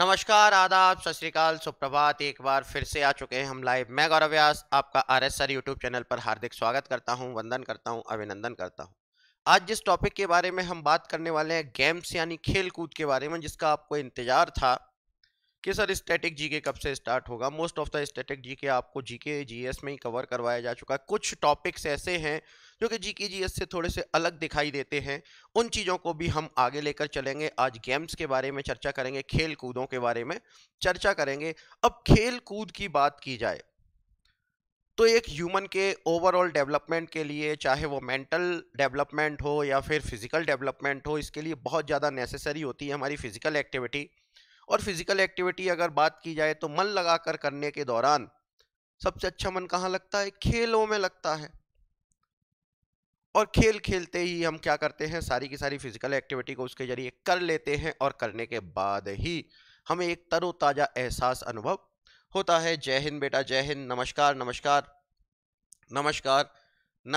नमस्कार आदाब सत श्रीकाल सुप्रभात एक बार फिर से आ चुके हैं हम लाइव मैं गौरव व्यास आपका R S sir YouTube channel पर हार्दिक स्वागत करता हूं वंदन करता हूं अभिनंदन करता हूं आज जिस टॉपिक के बारे में हम बात करने वाले हैं गेम्स यानी खेल कूद के बारे में जिसका आपको इंतज़ार था कि सर स्टैटिक जीके कब से स्टार्ट होगा most of the static GK आपको जीके जीएस में ही कवर करवाया जा चुका है कुछ टॉपिक्स ऐसे हैं जो कि जीके जीएस से थोड़े से अलग दिखाई देते हैं उन चीज़ों को भी हम आगे लेकर चलेंगे आज गेम्स के बारे में चर्चा करेंगे खेल कूदों के बारे में चर्चा करेंगे अब खेल कूद की बात की जाए तो एक ह्यूमन के ओवरऑल डेवलपमेंट के लिए चाहे वो मेंटल डेवलपमेंट हो या फिर फिज़िकल डेवलपमेंट हो इसके लिए बहुत ज़्यादा नेसेसरी होती है हमारी फिज़िकल एक्टिविटी और फिजिकल एक्टिविटी अगर बात की जाए तो मन लगाकर करने के दौरान सबसे अच्छा मन कहाँ लगता है खेलों में लगता है और खेल खेलते ही हम क्या करते हैं सारी की सारी फिजिकल एक्टिविटी को उसके जरिए कर लेते हैं और करने के बाद ही हमें एक तरोताज़ा एहसास अनुभव होता है जय हिंद बेटा जय हिंद नमस्कार नमस्कार नमस्कार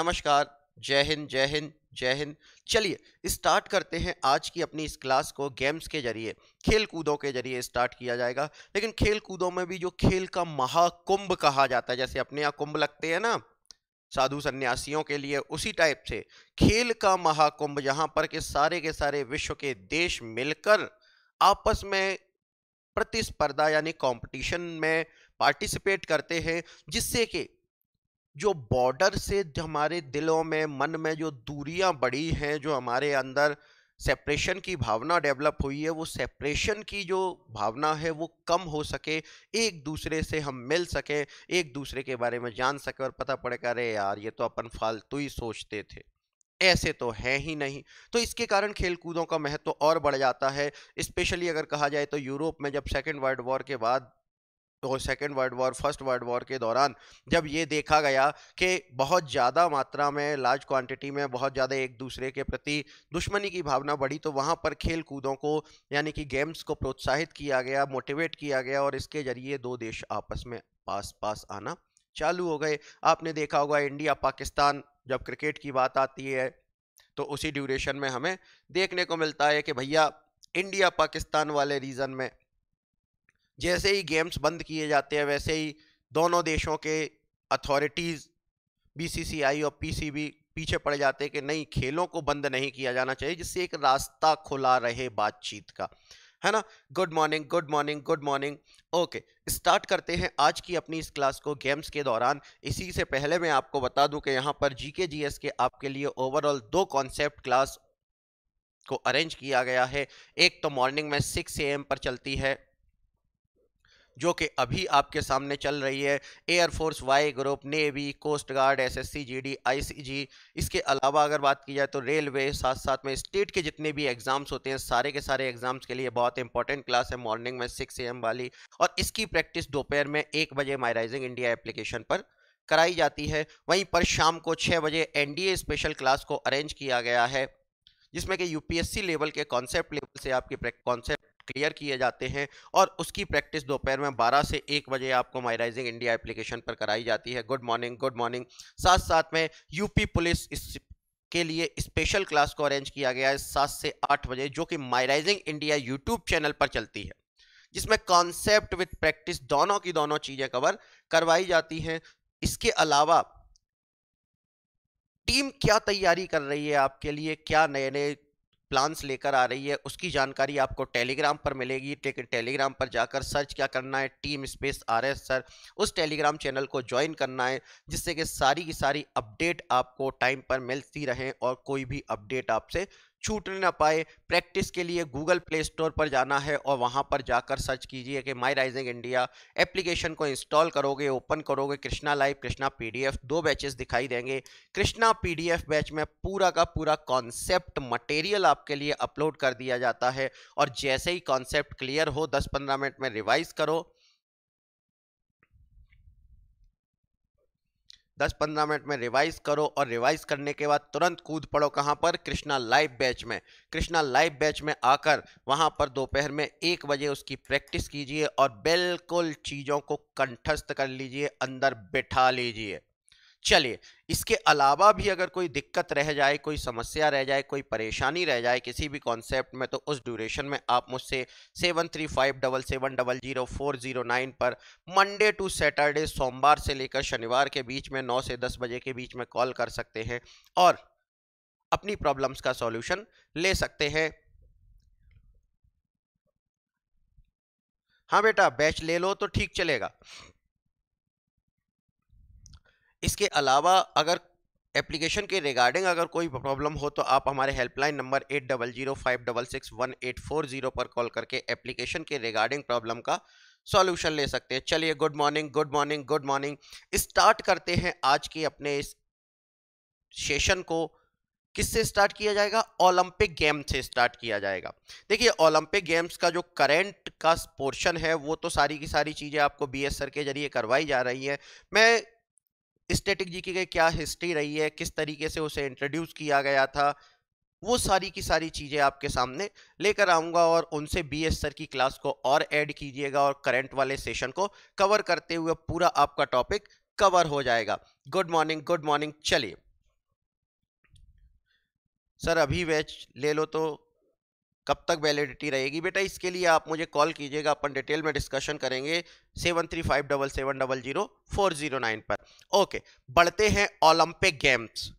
नमस्कार जय हिंद जय हिंद जय हिंद चलिए स्टार्ट करते हैं आज की अपनी इस क्लास को गेम्स के जरिए खेल कूदों के जरिए स्टार्ट किया जाएगा लेकिन खेल कूदों में भी जो खेल का महाकुंभ कहा जाता है जैसे अपने यहाँ कुंभ लगते हैं ना साधु सन्यासियों के लिए उसी टाइप से खेल का महाकुंभ यहाँ पर के सारे के सारे विश्व के देश मिलकर आपस में प्रतिस्पर्धा यानी कॉम्पिटिशन में पार्टिसिपेट करते हैं जिससे कि जो बॉर्डर से हमारे दिलों में मन में जो दूरियां बढ़ी हैं जो हमारे अंदर सेपरेशन की भावना डेवलप हुई है वो सेपरेशन की जो भावना है वो कम हो सके एक दूसरे से हम मिल सकें एक दूसरे के बारे में जान सकें और पता पड़े कि अरे यार ये तो अपन फालतू ही सोचते थे ऐसे तो है ही नहीं तो इसके कारण खेलकूदों का महत्व तो और बढ़ जाता है स्पेशली अगर कहा जाए तो यूरोप में जब सेकेंड वर्ल्ड वॉर के बाद तो second world war first world war के दौरान जब ये देखा गया कि बहुत ज़्यादा मात्रा में लार्ज क्वांटिटी में बहुत ज़्यादा एक दूसरे के प्रति दुश्मनी की भावना बढ़ी तो वहाँ पर खेल कूदों को यानी कि गेम्स को प्रोत्साहित किया गया मोटिवेट किया गया और इसके ज़रिए दो देश आपस में पास पास आना चालू हो गए आपने देखा होगा इंडिया पाकिस्तान जब क्रिकेट की बात आती है तो उसी ड्यूरेशन में हमें देखने को मिलता है कि भैया इंडिया पाकिस्तान वाले रीजन में जैसे ही गेम्स बंद किए जाते हैं वैसे ही दोनों देशों के अथॉरिटीज़ बीसीसीआई और पीसीबी पीछे पड़ जाते हैं कि नहीं खेलों को बंद नहीं किया जाना चाहिए जिससे एक रास्ता खुला रहे बातचीत का है ना good morning good morning good morning okay start करते हैं आज की अपनी इस क्लास को गेम्स के दौरान इसी से पहले मैं आपको बता दूं कि यहाँ पर जीके जीएस के आपके लिए ओवरऑल दो कॉन्सेप्ट क्लास को अरेंज किया गया है एक तो मॉर्निंग में सिक्स ए पर चलती है जो कि अभी आपके सामने चल रही है air force Y group navy coast guard S S ICG इसके अलावा अगर बात की जाए तो रेलवे साथ साथ में स्टेट के जितने भी एग्ज़ाम्स होते हैं सारे के सारे एग्ज़ाम्स के लिए बहुत इंपॉर्टेंट क्लास है मॉर्निंग में सिक्स एम वाली और इसकी प्रैक्टिस दोपहर में एक बजे माई राइजिंग इंडिया एप्लीकेशन पर कराई जाती है वहीं पर शाम को छः बजे एनडीए स्पेशल क्लास को अरेंज किया गया है जिसमें कि यूपीएससी लेवल के कॉन्सेप्ट लेवल से आपकी कॉन्सेप्ट क्लियर किए जाते हैं और उसकी प्रैक्टिस दोपहर में 12 से 1 बजे आपको माइराइजिंग इंडिया एप्लीकेशन पर कराई जाती है गुड मॉर्निंग गुड मॉर्निंग साथ साथ में यूपी पुलिस इस के लिए स्पेशल क्लास को अरेंज किया गया है सात से आठ बजे जो कि माइराइजिंग इंडिया यूट्यूब चैनल पर चलती है जिसमें कॉन्सेप्ट विथ प्रैक्टिस दोनों की दोनों चीज़ें कवर करवाई जाती हैं इसके अलावा टीम क्या तैयारी कर रही है आपके लिए क्या नए नए प्लान्स लेकर आ रही है उसकी जानकारी आपको टेलीग्राम पर मिलेगी लेकिन टेलीग्राम पर जाकर सर्च क्या करना है team space R S sir उस टेलीग्राम चैनल को ज्वाइन करना है जिससे कि सारी की सारी अपडेट आपको टाइम पर मिलती रहे और कोई भी अपडेट आपसे छूट ना पाए प्रैक्टिस के लिए गूगल प्ले स्टोर पर जाना है और वहाँ पर जाकर सर्च कीजिए कि माई राइजिंग इंडिया एप्लीकेशन को इंस्टॉल करोगे ओपन करोगे कृष्णा लाइव कृष्णा पीडीएफ दो बैचेस दिखाई देंगे कृष्णा पीडीएफ बैच में पूरा का पूरा कॉन्सेप्ट मटेरियल आपके लिए अपलोड कर दिया जाता है और जैसे ही कॉन्सेप्ट क्लियर हो दस पंद्रह मिनट में रिवाइज करो दस पंद्रह मिनट में रिवाइज करो और रिवाइज करने के बाद तुरंत कूद पड़ो कहाँ पर कृष्णा लाइव बैच में कृष्णा लाइव बैच में आकर वहाँ पर दोपहर में एक बजे उसकी प्रैक्टिस कीजिए और बिल्कुल चीज़ों को कंठस्थ कर लीजिए अंदर बिठा लीजिए चलिए इसके अलावा भी अगर कोई दिक्कत रह जाए कोई समस्या रह जाए कोई परेशानी रह जाए किसी भी कॉन्सेप्ट में तो उस ड्यूरेशन में आप मुझसे seven three five double seven double zero four zero nine पर मंडे टू सैटरडे सोमवार से लेकर शनिवार के बीच में नौ से दस बजे के बीच में कॉल कर सकते हैं और अपनी प्रॉब्लम्स का सॉल्यूशन ले सकते हैं हाँ बेटा बैच ले लो तो ठीक चलेगा इसके अलावा अगर एप्लीकेशन के रिगार्डिंग अगर कोई प्रॉब्लम हो तो आप हमारे helpline number eight double zero five double six one eight four zero पर कॉल करके एप्लीकेशन के रिगार्डिंग प्रॉब्लम का सॉल्यूशन ले सकते हैं चलिए good morning good morning good morning start करते हैं आज के अपने इस सेशन को किससे स्टार्ट किया जाएगा ओलंपिक गेम से स्टार्ट किया जाएगा देखिए ओलंपिक गेम्स का जो करेंट का पोर्शन है वो तो सारी की सारी चीज़ें आपको बी एस सर के जरिए करवाई जा रही हैं मैं स्टेटिक जीके के क्या हिस्ट्री रही है किस तरीके से उसे इंट्रोड्यूस किया गया था वो सारी की सारी चीज़ें आपके सामने लेकर आऊँगा और उनसे बी एस सर की क्लास को और ऐड कीजिएगा और करंट वाले सेशन को कवर करते हुए पूरा आपका टॉपिक कवर हो जाएगा गुड मॉर्निंग गुड मॉर्निंग चलिए सर अभी वेज ले लो तो कब तक वैलिडिटी रहेगी बेटा इसके लिए आप मुझे कॉल कीजिएगा अपन डिटेल में डिस्कशन करेंगे seven three five double seven double zero four zero nine पर ओके बढ़ते हैं ओलंपिक गेम्स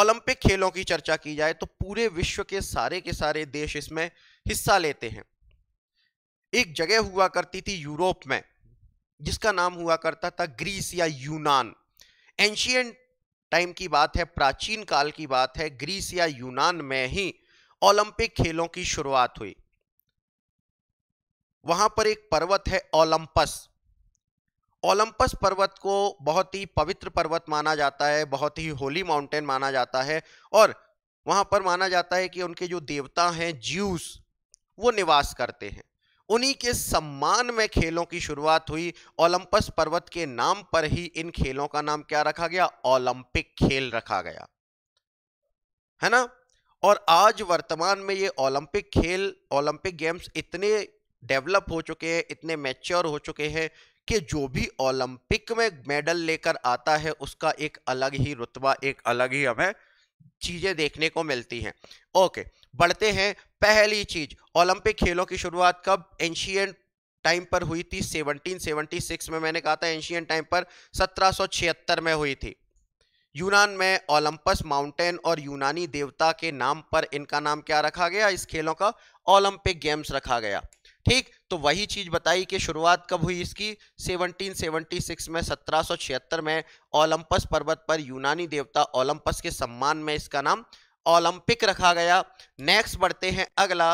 ओलंपिक खेलों की चर्चा की जाए तो पूरे विश्व के सारे के सारे देश इसमें हिस्सा लेते हैं एक जगह हुआ करती थी यूरोप में जिसका नाम हुआ करता था ग्रीस या यूनान एंशियंट टाइम की बात है प्राचीन काल की बात है ग्रीस या यूनान में ही ओलंपिक खेलों की शुरुआत हुई वहां पर एक पर्वत है ओलंपस ओलंपस पर्वत को बहुत ही पवित्र पर्वत माना जाता है बहुत ही होली माउंटेन माना जाता है और वहां पर माना जाता है कि उनके जो देवता हैं ज्यूस वो निवास करते हैं उन्हीं के सम्मान में खेलों की शुरुआत हुई ओलंपस पर्वत के नाम पर ही इन खेलों का नाम क्या रखा गया ओलंपिक खेल रखा गया है ना और आज वर्तमान में ये ओलंपिक खेल ओलंपिक गेम्स इतने डेवलप हो चुके हैं इतने मैच्योर हो चुके हैं कि जो भी ओलंपिक में मेडल लेकर आता है उसका एक अलग ही रुतबा एक अलग ही हमें चीज़ें देखने को मिलती हैं ओके बढ़ते हैं पहली चीज ओलंपिक खेलों की शुरुआत कब एंशियंट टाइम पर हुई थी 1776 में मैंने कहा था एंशियंट टाइम पर 1776 में हुई थी यूनान में ओलंपस माउंटेन और यूनानी देवता के नाम पर इनका नाम क्या रखा गया इस खेलों का ओलंपिक गेम्स रखा गया ठीक तो वही चीज बताई कि शुरुआत कब हुई इसकी 1776 में 1776 में ओलंपस पर्वत पर यूनानी देवता ओलंपस के सम्मान में इसका नाम ओलंपिक रखा गया नेक्स्ट बढ़ते हैं अगला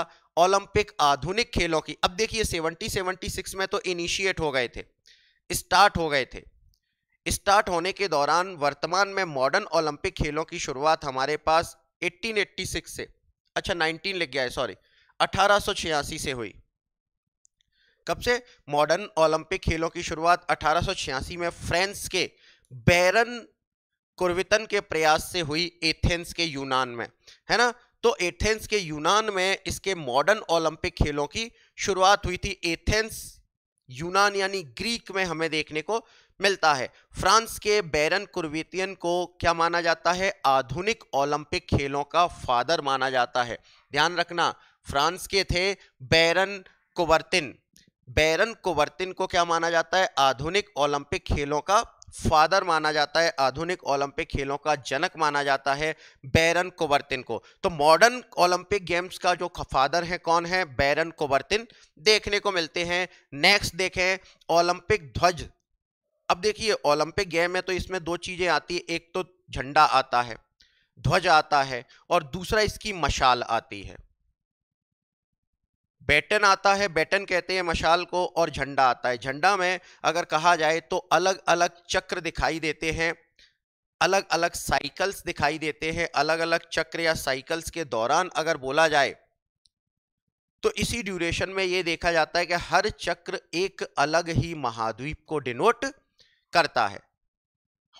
ओलंपिक आधुनिक खेलों की अब देखिए 1776 में तो इनिशिएट हो गए थे स्टार्ट हो गए थे स्टार्ट होने के दौरान वर्तमान में मॉडर्न ओलंपिक खेलों की शुरुआत हमारे पास 1886 से अच्छा 19 लिख गया है सॉरी अठारह से हुई कब से मॉडर्न ओलंपिक खेलों की शुरुआत अठारह में फ्रांस के बैरन कुर्वितन के प्रयास से हुई एथेंस के यूनान में है ना तो एथेंस के यूनान में इसके मॉडर्न ओलंपिक खेलों की शुरुआत हुई थी एथेंस यूनान यानी ग्रीक में हमें देखने को मिलता है फ्रांस के बैरन कुर्वितियन को क्या माना जाता है आधुनिक ओलंपिक खेलों का फादर माना जाता है ध्यान रखना फ्रांस के थे बैरन कुवर्तिन बैरन कुवर्तिन को क्या माना जाता है आधुनिक ओलंपिक खेलों का फादर माना जाता है आधुनिक ओलंपिक खेलों का जनक माना जाता है बैरन कुवर्तिन को तो मॉडर्न ओलंपिक गेम्स का जो फादर है कौन है बैरन कुवर्तिन देखने को मिलते हैं नेक्स्ट देखें ओलंपिक ध्वज अब देखिए ओलंपिक गेम में तो इसमें दो चीज़ें आती है एक तो झंडा आता है ध्वज आता है और दूसरा इसकी मशाल आती है बैटन आता है बैटन कहते हैं मशाल को और झंडा आता है झंडा में अगर कहा जाए तो अलग अलग चक्र दिखाई देते हैं अलग अलग साइकिल्स दिखाई देते हैं अलग अलग चक्र या साइकिल्स के दौरान अगर बोला जाए तो इसी ड्यूरेशन में ये देखा जाता है कि हर चक्र एक अलग ही महाद्वीप को डिनोट करता है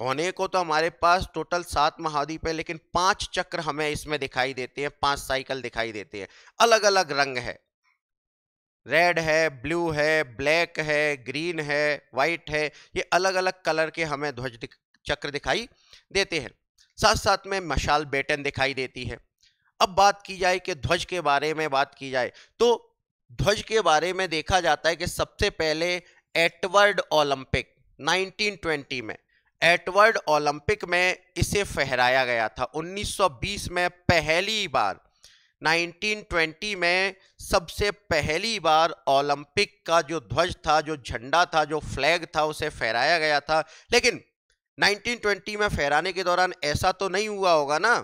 होने को तो हमारे पास टोटल सात महाद्वीप है लेकिन पांच चक्र हमें इसमें दिखाई देते हैं पांच साइकिल दिखाई देते हैं अलग अलग रंग है रेड है ब्लू है ब्लैक है ग्रीन है वाइट है ये अलग अलग कलर के हमें ध्वज चक्र दिखाई देते हैं साथ साथ में मशाल बेटन दिखाई देती है अब बात की जाए कि ध्वज के बारे में बात की जाए तो ध्वज के बारे में देखा जाता है कि सबसे पहले एटवर्ड ओलंपिक 1920 में एटवर्ड ओलंपिक में इसे फहराया गया था 1920 में पहली बार 1920 में सबसे पहली बार ओलंपिक का जो ध्वज था जो झंडा था जो फ्लैग था उसे फहराया गया था लेकिन 1920 में फहराने के दौरान ऐसा तो नहीं हुआ होगा ना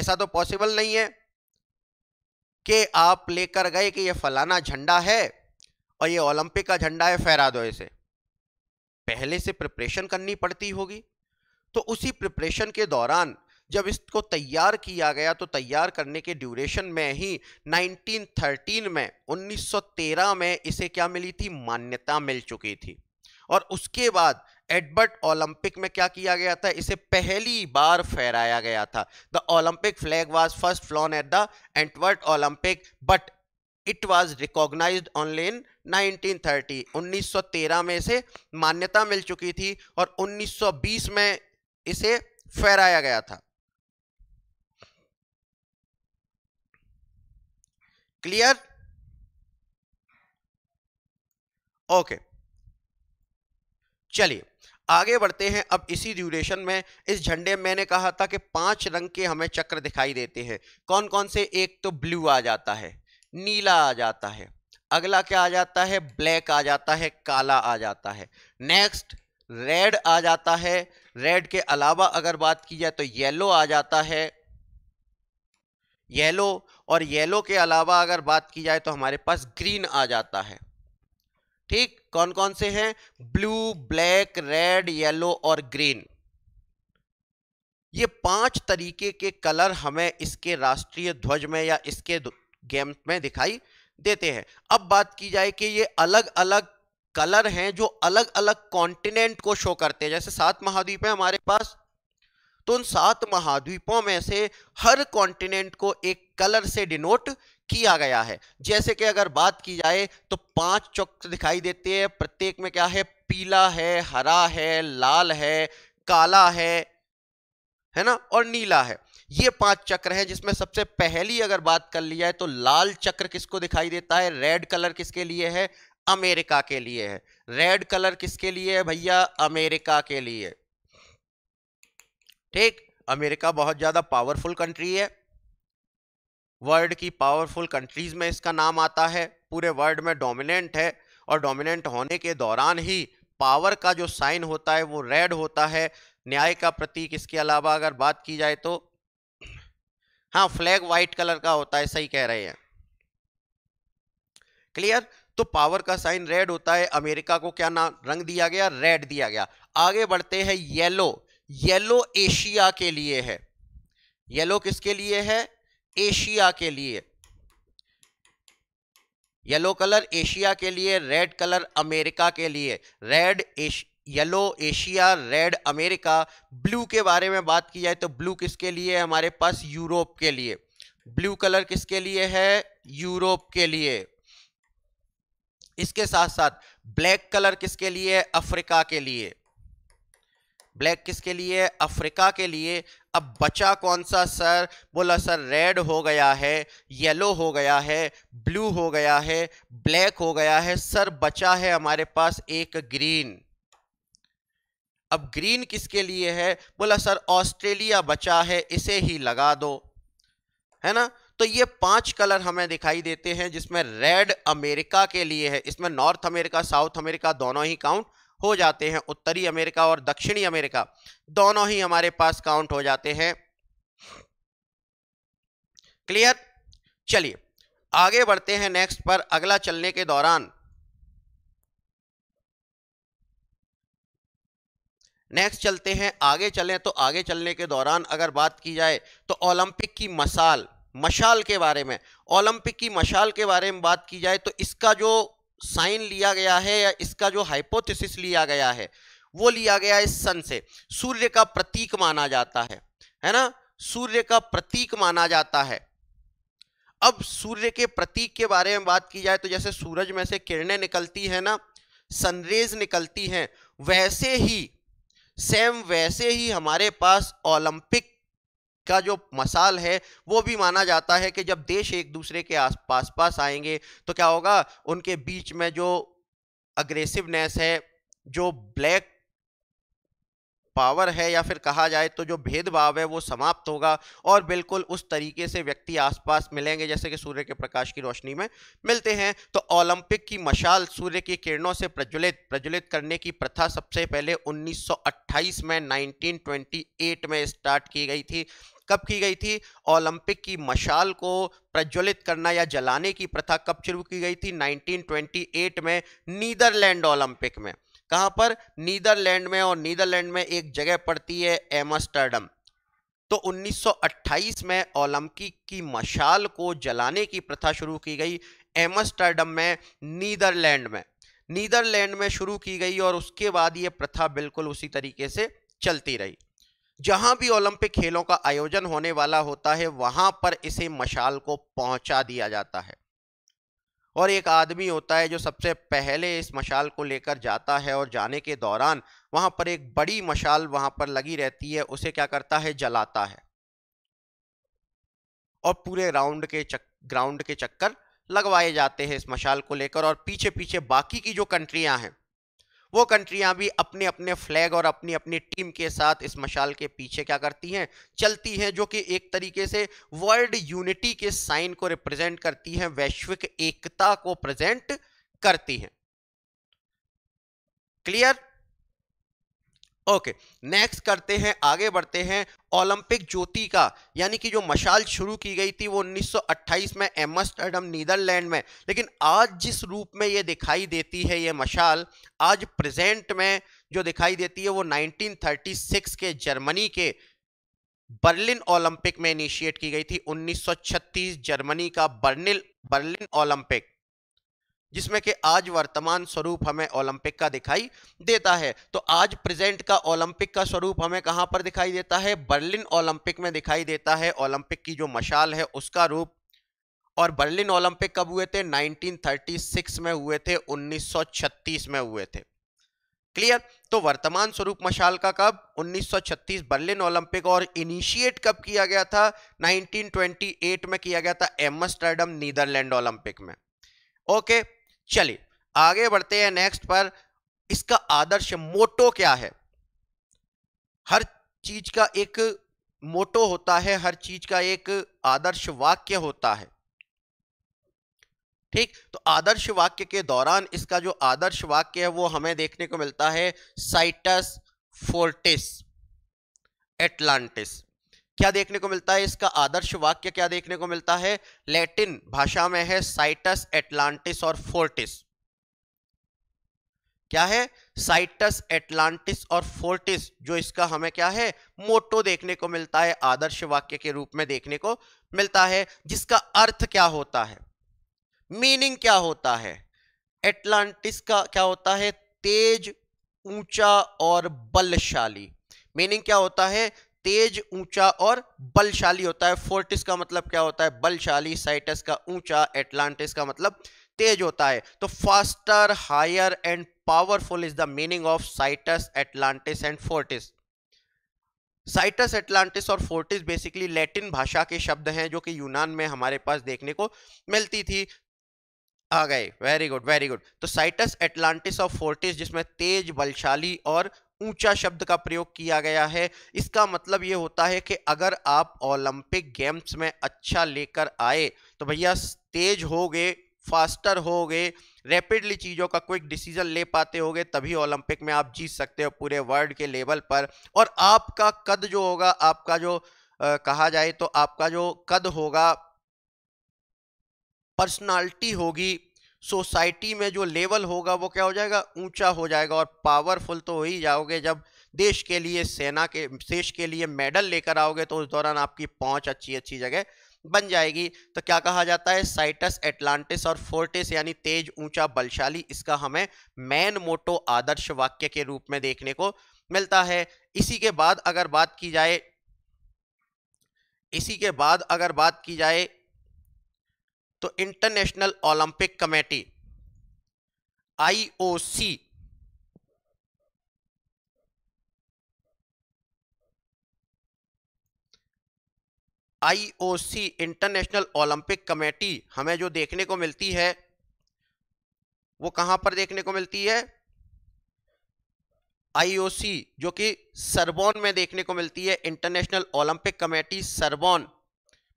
ऐसा तो पॉसिबल नहीं है कि आप लेकर गए कि ये फलाना झंडा है और ये ओलंपिक का झंडा है फहरा दो इसे पहले से प्रिपरेशन करनी पड़ती होगी तो उसी प्रिपरेशन के दौरान जब इसको तैयार किया गया तो तैयार करने के ड्यूरेशन में ही 1913 में 1913 में इसे क्या मिली थी मान्यता मिल चुकी थी और उसके बाद एडबर्ट ओलंपिक में क्या किया गया था इसे पहली बार फहराया गया था the Olympic flag was first flown at the Antwerp Olympic but it was recognized online in 1930 1913 में इसे मान्यता मिल चुकी थी और 1920 में इसे फहराया गया था क्लियर ओके चलिए आगे बढ़ते हैं अब इसी ड्यूरेशन में इस झंडे में मैंने कहा था कि पांच रंग के हमें चक्र दिखाई देते हैं कौन कौन से एक तो ब्लू आ जाता है नीला आ जाता है अगला क्या आ जाता है ब्लैक आ जाता है काला आ जाता है नेक्स्ट रेड आ जाता है रेड के अलावा अगर बात की जाए तो येलो आ जाता है येलो और येलो के अलावा अगर बात की जाए तो हमारे पास ग्रीन आ जाता है ठीक कौन कौन से हैं ब्लू ब्लैक रेड येलो और ग्रीन ये पांच तरीके के कलर हमें इसके राष्ट्रीय ध्वज में या इसके गेम में दिखाई देते हैं अब बात की जाए कि ये अलग अलग कलर हैं जो अलग अलग कॉन्टिनेंट को शो करते हैं जैसे सात महाद्वीप है हमारे पास तो उन सात महाद्वीपों में से हर कॉन्टिनेंट को एक कलर से डिनोट किया गया है जैसे कि अगर बात की जाए तो पांच चौक दिखाई देते हैं प्रत्येक में क्या है पीला है हरा है लाल है काला है है ना और नीला है ये पांच चक्र हैं जिसमें सबसे पहली अगर बात कर लिया है तो लाल चक्र किसको दिखाई देता है रेड कलर किसके लिए है अमेरिका के लिए है रेड कलर किसके लिए है भैया अमेरिका के लिए ठीक अमेरिका बहुत ज्यादा पावरफुल कंट्री है वर्ल्ड की पावरफुल कंट्रीज में इसका नाम आता है पूरे वर्ल्ड में डोमिनेंट है और डोमिनेंट होने के दौरान ही पावर का जो साइन होता है वो रेड होता है न्याय का प्रतीक इसके अलावा अगर बात की जाए तो हाँ फ्लैग व्हाइट कलर का होता है सही कह रहे हैं क्लियर तो पावर का साइन रेड होता है अमेरिका को क्या नाम रंग दिया गया रेड दिया गया आगे बढ़ते हैं येलो येलो एशिया के लिए है येलो किसके लिए है एशिया के लिए येलो कलर एशिया के लिए रेड कलर अमेरिका के लिए रेड एश, yellow Asia red America blue के बारे में बात की जाए तो ब्लू किसके लिए है हमारे पास यूरोप के लिए ब्लू कलर किसके लिए है यूरोप के लिए इसके साथ साथ ब्लैक कलर किसके लिए है अफ्रीका के लिए ब्लैक किसके लिए अफ्रीका के लिए अब बचा कौन सा सर बोला सर रेड हो गया है येलो हो गया है ब्लू हो गया है ब्लैक हो गया है सर बचा है हमारे पास एक ग्रीन अब ग्रीन किसके लिए है बोला सर ऑस्ट्रेलिया बचा है इसे ही लगा दो है ना तो ये पांच कलर हमें दिखाई देते हैं जिसमें रेड अमेरिका के लिए है इसमें नॉर्थ अमेरिका साउथ अमेरिका दोनों ही काउंट हो जाते हैं उत्तरी अमेरिका और दक्षिणी अमेरिका दोनों ही हमारे पास काउंट हो जाते हैं क्लियर चलिए आगे बढ़ते हैं नेक्स्ट पर अगला चलने के दौरान नेक्स्ट चलते हैं आगे चलें तो आगे चलने के दौरान अगर बात की जाए तो ओलंपिक की मसाल मशाल के बारे में ओलंपिक की मशाल के बारे में बात की जाए तो इसका जो साइन लिया गया है या इसका जो हाइपोथेसिस लिया गया है वो लिया गया है सन से सूर्य का प्रतीक माना जाता है है ना सूर्य का प्रतीक माना जाता है अब सूर्य के प्रतीक के बारे में बात की जाए तो जैसे सूरज में से किरणें निकलती है ना सनरेज निकलती हैं वैसे ही सेम वैसे ही हमारे पास ओलंपिक का जो मसाल है वो भी माना जाता है कि जब देश एक दूसरे के आस पास पास आएंगे तो क्या होगा उनके बीच में जो अग्रेसिवनेस है जो ब्लैक पावर है या फिर कहा जाए तो जो भेदभाव है वो समाप्त होगा और बिल्कुल उस तरीके से व्यक्ति आसपास मिलेंगे जैसे कि सूर्य के प्रकाश की रोशनी में मिलते हैं तो ओलंपिक की मशाल सूर्य की किरणों से प्रज्वलित प्रज्वलित करने की प्रथा सबसे पहले 1928 में 1928 में स्टार्ट की गई थी कब की गई थी ओलंपिक की मशाल को प्रज्वलित करना या जलाने की प्रथा कब शुरू की गई थी 1928 में नीदरलैंड ओलंपिक में कहाँ पर नीदरलैंड में और नीदरलैंड में एक जगह पड़ती है एमस्टर्डम तो 1928 में ओलंपिक की मशाल को जलाने की प्रथा शुरू की गई एमस्टर्डम में नीदरलैंड में नीदरलैंड में शुरू की गई और उसके बाद ये प्रथा बिल्कुल उसी तरीके से चलती रही जहां भी ओलंपिक खेलों का आयोजन होने वाला होता है वहां पर इसे मशाल को पहुंचा दिया जाता है और एक आदमी होता है जो सबसे पहले इस मशाल को लेकर जाता है और जाने के दौरान वहाँ पर एक बड़ी मशाल वहाँ पर लगी रहती है उसे क्या करता है जलाता है और पूरे राउंड के चक ग्राउंड के चक्कर लगवाए जाते हैं इस मशाल को लेकर और पीछे पीछे बाकी की जो कंट्रियाँ हैं वो कंट्रियां भी अपने अपने फ्लैग और अपनी अपनी टीम के साथ इस मशाल के पीछे क्या करती हैं चलती हैं जो कि एक तरीके से वर्ल्ड यूनिटी के साइन को रिप्रेजेंट करती हैं वैश्विक एकता को प्रेजेंट करती हैं क्लियर ओके नेक्स्ट करते हैं आगे बढ़ते हैं ओलंपिक ज्योति का यानी कि जो मशाल शुरू की गई थी वो 1928 में एमस्टर्डम नीदरलैंड में लेकिन आज जिस रूप में ये दिखाई देती है ये मशाल आज प्रेजेंट में जो दिखाई देती है वो 1936 के जर्मनी के बर्लिन ओलंपिक में इनिशिएट की गई थी 1936 जर्मनी का बर्निल बर्लिन ओलंपिक जिसमें कि आज वर्तमान स्वरूप हमें ओलंपिक का दिखाई देता है तो आज प्रेजेंट का ओलंपिक का स्वरूप हमें कहां पर दिखाई देता है बर्लिन ओलंपिक में दिखाई देता है ओलंपिक की जो मशाल है उसका रूप और बर्लिन ओलंपिक कब हुए थे 1936 में हुए थे 1936 में हुए थे क्लियर तो वर्तमान स्वरूप मशाल का कब 1936 बर्लिन ओलंपिक और इनिशिएट कब किया गया था 1928 में किया गया था एमस्टर्डम नीदरलैंड ओलंपिक में ओके चलिए आगे बढ़ते हैं नेक्स्ट पर इसका आदर्श मोटो क्या है हर चीज का एक मोटो होता है हर चीज का एक आदर्श वाक्य होता है ठीक तो आदर्श वाक्य के दौरान इसका जो आदर्श वाक्य है वो हमें देखने को मिलता है साइटस फोर्टिस एटलांटिस क्या देखने को मिलता है इसका आदर्श वाक्य क्या देखने को मिलता है लैटिन भाषा में है साइटस एटलांटिस और फोर्टिस क्या है साइटस एटलांटिस और फोर्टिस जो इसका हमें क्या है मोटो देखने को मिलता है आदर्श वाक्य के रूप में देखने को मिलता है जिसका अर्थ क्या होता है मीनिंग क्या होता है एटलांटिस का क्या होता है तेज ऊंचा और बलशाली मीनिंग क्या होता है तेज ऊंचा और बलशाली होता है फोर्टिस का मतलब क्या होता है बलशाली साइटस का ऊंचा एटलांटिस का मतलब तेज होता है तो faster higher and powerful is the meaning of साइटस एटलांटिस एंड फोर्टिस साइटस एटलांटिस और फोर्टिस बेसिकली लैटिन भाषा के शब्द हैं जो कि यूनान में हमारे पास देखने को मिलती थी आ गए वेरी गुड वेरी गुड तो साइटस एटलांटिस और फोर्टिस जिसमें तेज बलशाली और ऊंचा शब्द का प्रयोग किया गया है इसका मतलब ये होता है कि अगर आप ओलंपिक गेम्स में अच्छा लेकर आए तो भैया तेज हो गए फास्टर हो गए रैपिडली चीज़ों का क्विक डिसीजन ले पाते हो तभी ओलंपिक में आप जीत सकते हो पूरे वर्ल्ड के लेवल पर और आपका कद जो होगा आपका जो आ, कहा जाए तो आपका जो कद होगा पर्सनालिटी होगी सोसाइटी में जो लेवल होगा वो क्या हो जाएगा ऊंचा हो जाएगा और पावरफुल तो हो ही जाओगे जब देश के लिए सेना के देश के लिए मेडल लेकर आओगे तो उस दौरान आपकी पहुंच अच्छी अच्छी जगह बन जाएगी तो क्या कहा जाता है साइटस एटलांटिस और फोर्टिस यानी तेज ऊंचा बलशाली इसका हमें मैन मोटो आदर्श वाक्य के रूप में देखने को मिलता है इसी के बाद अगर बात की जाए इसी के बाद अगर बात की जाए तो International Olympic Committee IOC IOC International Olympic Committee हमें जो देखने को मिलती है वो कहां पर देखने को मिलती है आईओसी जो कि सरबोन में देखने को मिलती है इंटरनेशनल ओलंपिक कमेटी सरबोन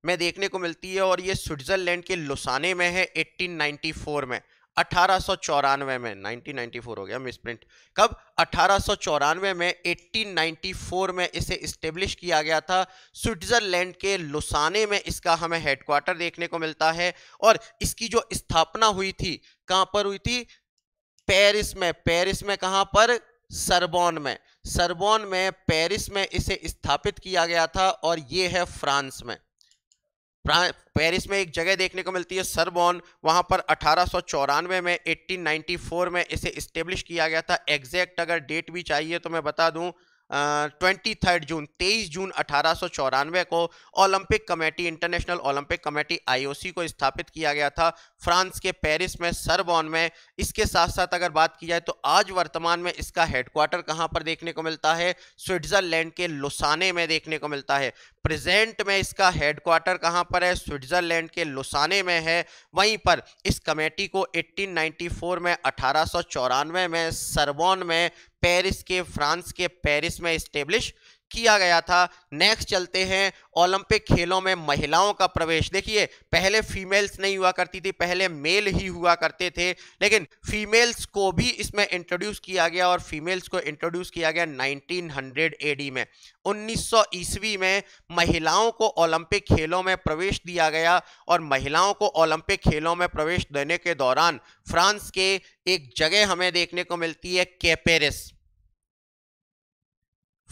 में देखने को मिलती है और ये स्विट्जरलैंड के लुसाने में है 1894 में अठारह में 1994 हो गया प्रिंट कब अठारह में 1894 में इसे इस्टेब्लिश किया गया था स्विट्जरलैंड के लुसाने में इसका हमें हेडक्वार्टर देखने को मिलता है और इसकी जो स्थापना हुई थी कहाँ पर हुई थी पेरिस में पेरिस में कहाँ पर सरबोन में सरबोन में पेरिस में इसे स्थापित किया गया था और ये है फ्रांस में पेरिस में एक जगह देखने को मिलती है सरबोन वहाँ पर अठारह में 1894 में इसे इस्टेब्लिश किया गया था एग्जैक्ट अगर डेट भी चाहिए तो मैं बता दूँ ट्वेंटी थर्ड जून तेईस जून अठारह को Olympic committee International Olympic Committee IOC को स्थापित किया गया था फ्रांस के पेरिस में सरबॉन में इसके साथ साथ अगर बात की जाए तो आज वर्तमान में इसका हेडक्वार्टर कहाँ पर देखने को मिलता है स्विट्जरलैंड के लुसाने में देखने को मिलता है प्रेजेंट में इसका हेडक्वार्टर कहाँ पर है स्विट्जरलैंड के लुसाने में है वहीं पर इस कमेटी को 1894 में अठारह में सरबॉन में पेरिस के फ्रांस के पेरिस में स्टेब्लिश किया गया था नेक्स्ट चलते हैं ओलंपिक खेलों में महिलाओं का प्रवेश देखिए पहले फीमेल्स नहीं हुआ करती थी पहले मेल ही हुआ करते थे लेकिन फीमेल्स को भी इसमें इंट्रोड्यूस किया गया और फीमेल्स को इंट्रोड्यूस किया गया 1900 एडी में 1900 ईस्वी में महिलाओं को ओलंपिक खेलों में प्रवेश दिया गया और महिलाओं को ओलंपिक खेलों में प्रवेश देने के दौरान फ्रांस के एक जगह हमें देखने को मिलती है केपेरिस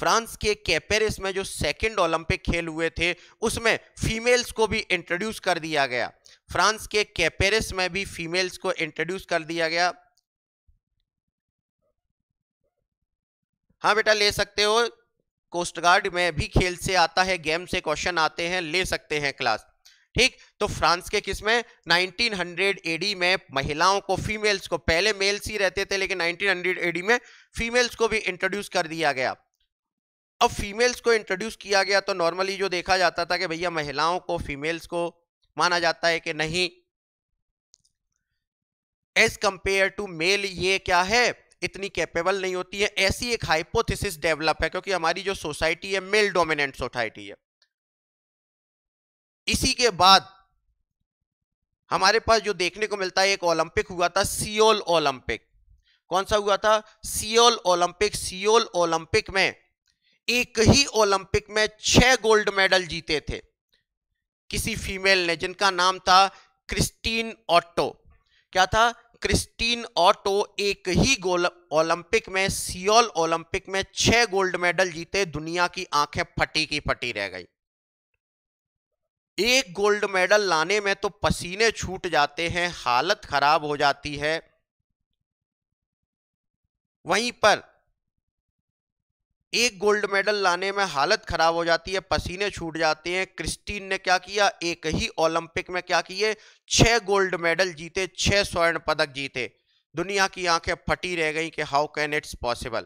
फ्रांस के कैपेरिस में जो सेकंड ओलंपिक खेल हुए थे उसमें फीमेल्स को भी इंट्रोड्यूस कर दिया गया फ्रांस के कैपेरिस में भी फीमेल्स को इंट्रोड्यूस कर दिया गया हाँ बेटा ले सकते हो कोस्ट गार्ड में भी खेल से आता है गेम से क्वेश्चन आते हैं ले सकते हैं क्लास ठीक तो फ्रांस के किस में 1900 एडी में महिलाओं को फीमेल्स को पहले मेल्स ही रहते थे लेकिन 1900 एडी में फीमेल्स को भी इंट्रोड्यूस कर दिया गया अब फीमेल्स को इंट्रोड्यूस किया गया तो नॉर्मली जो देखा जाता था कि भैया महिलाओं को फीमेल्स को माना जाता है कि नहीं एज कंपेयर टू मेल ये क्या है इतनी कैपेबल नहीं होती है ऐसी एक हाइपोथेसिस डेवलप है क्योंकि हमारी जो सोसाइटी है मेल डोमिनेंट सोसाइटी है इसी के बाद हमारे पास जो देखने को मिलता है एक ओलंपिक हुआ था सियोल ओलंपिक कौन सा हुआ था सियोल ओलंपिक सियोल ओलंपिक में एक ही ओलंपिक में छह गोल्ड मेडल जीते थे किसी फीमेल ने जिनका नाम था क्रिस्टीन ऑटो क्या था क्रिस्टीन ऑटो एक ही गोल ओलंपिक में सियोल ओलंपिक में छह गोल्ड मेडल जीते दुनिया की आंखें फटी की फटी रह गई एक गोल्ड मेडल लाने में तो पसीने छूट जाते हैं हालत खराब हो जाती है वहीं पर एक गोल्ड मेडल लाने में हालत खराब हो जाती है पसीने छूट जाते हैं क्रिस्टीन ने क्या किया एक ही ओलंपिक में क्या किए छह गोल्ड मेडल जीते छह स्वर्ण पदक जीते दुनिया की आंखें फटी रह गई कि हाउ कैन इट्स पॉसिबल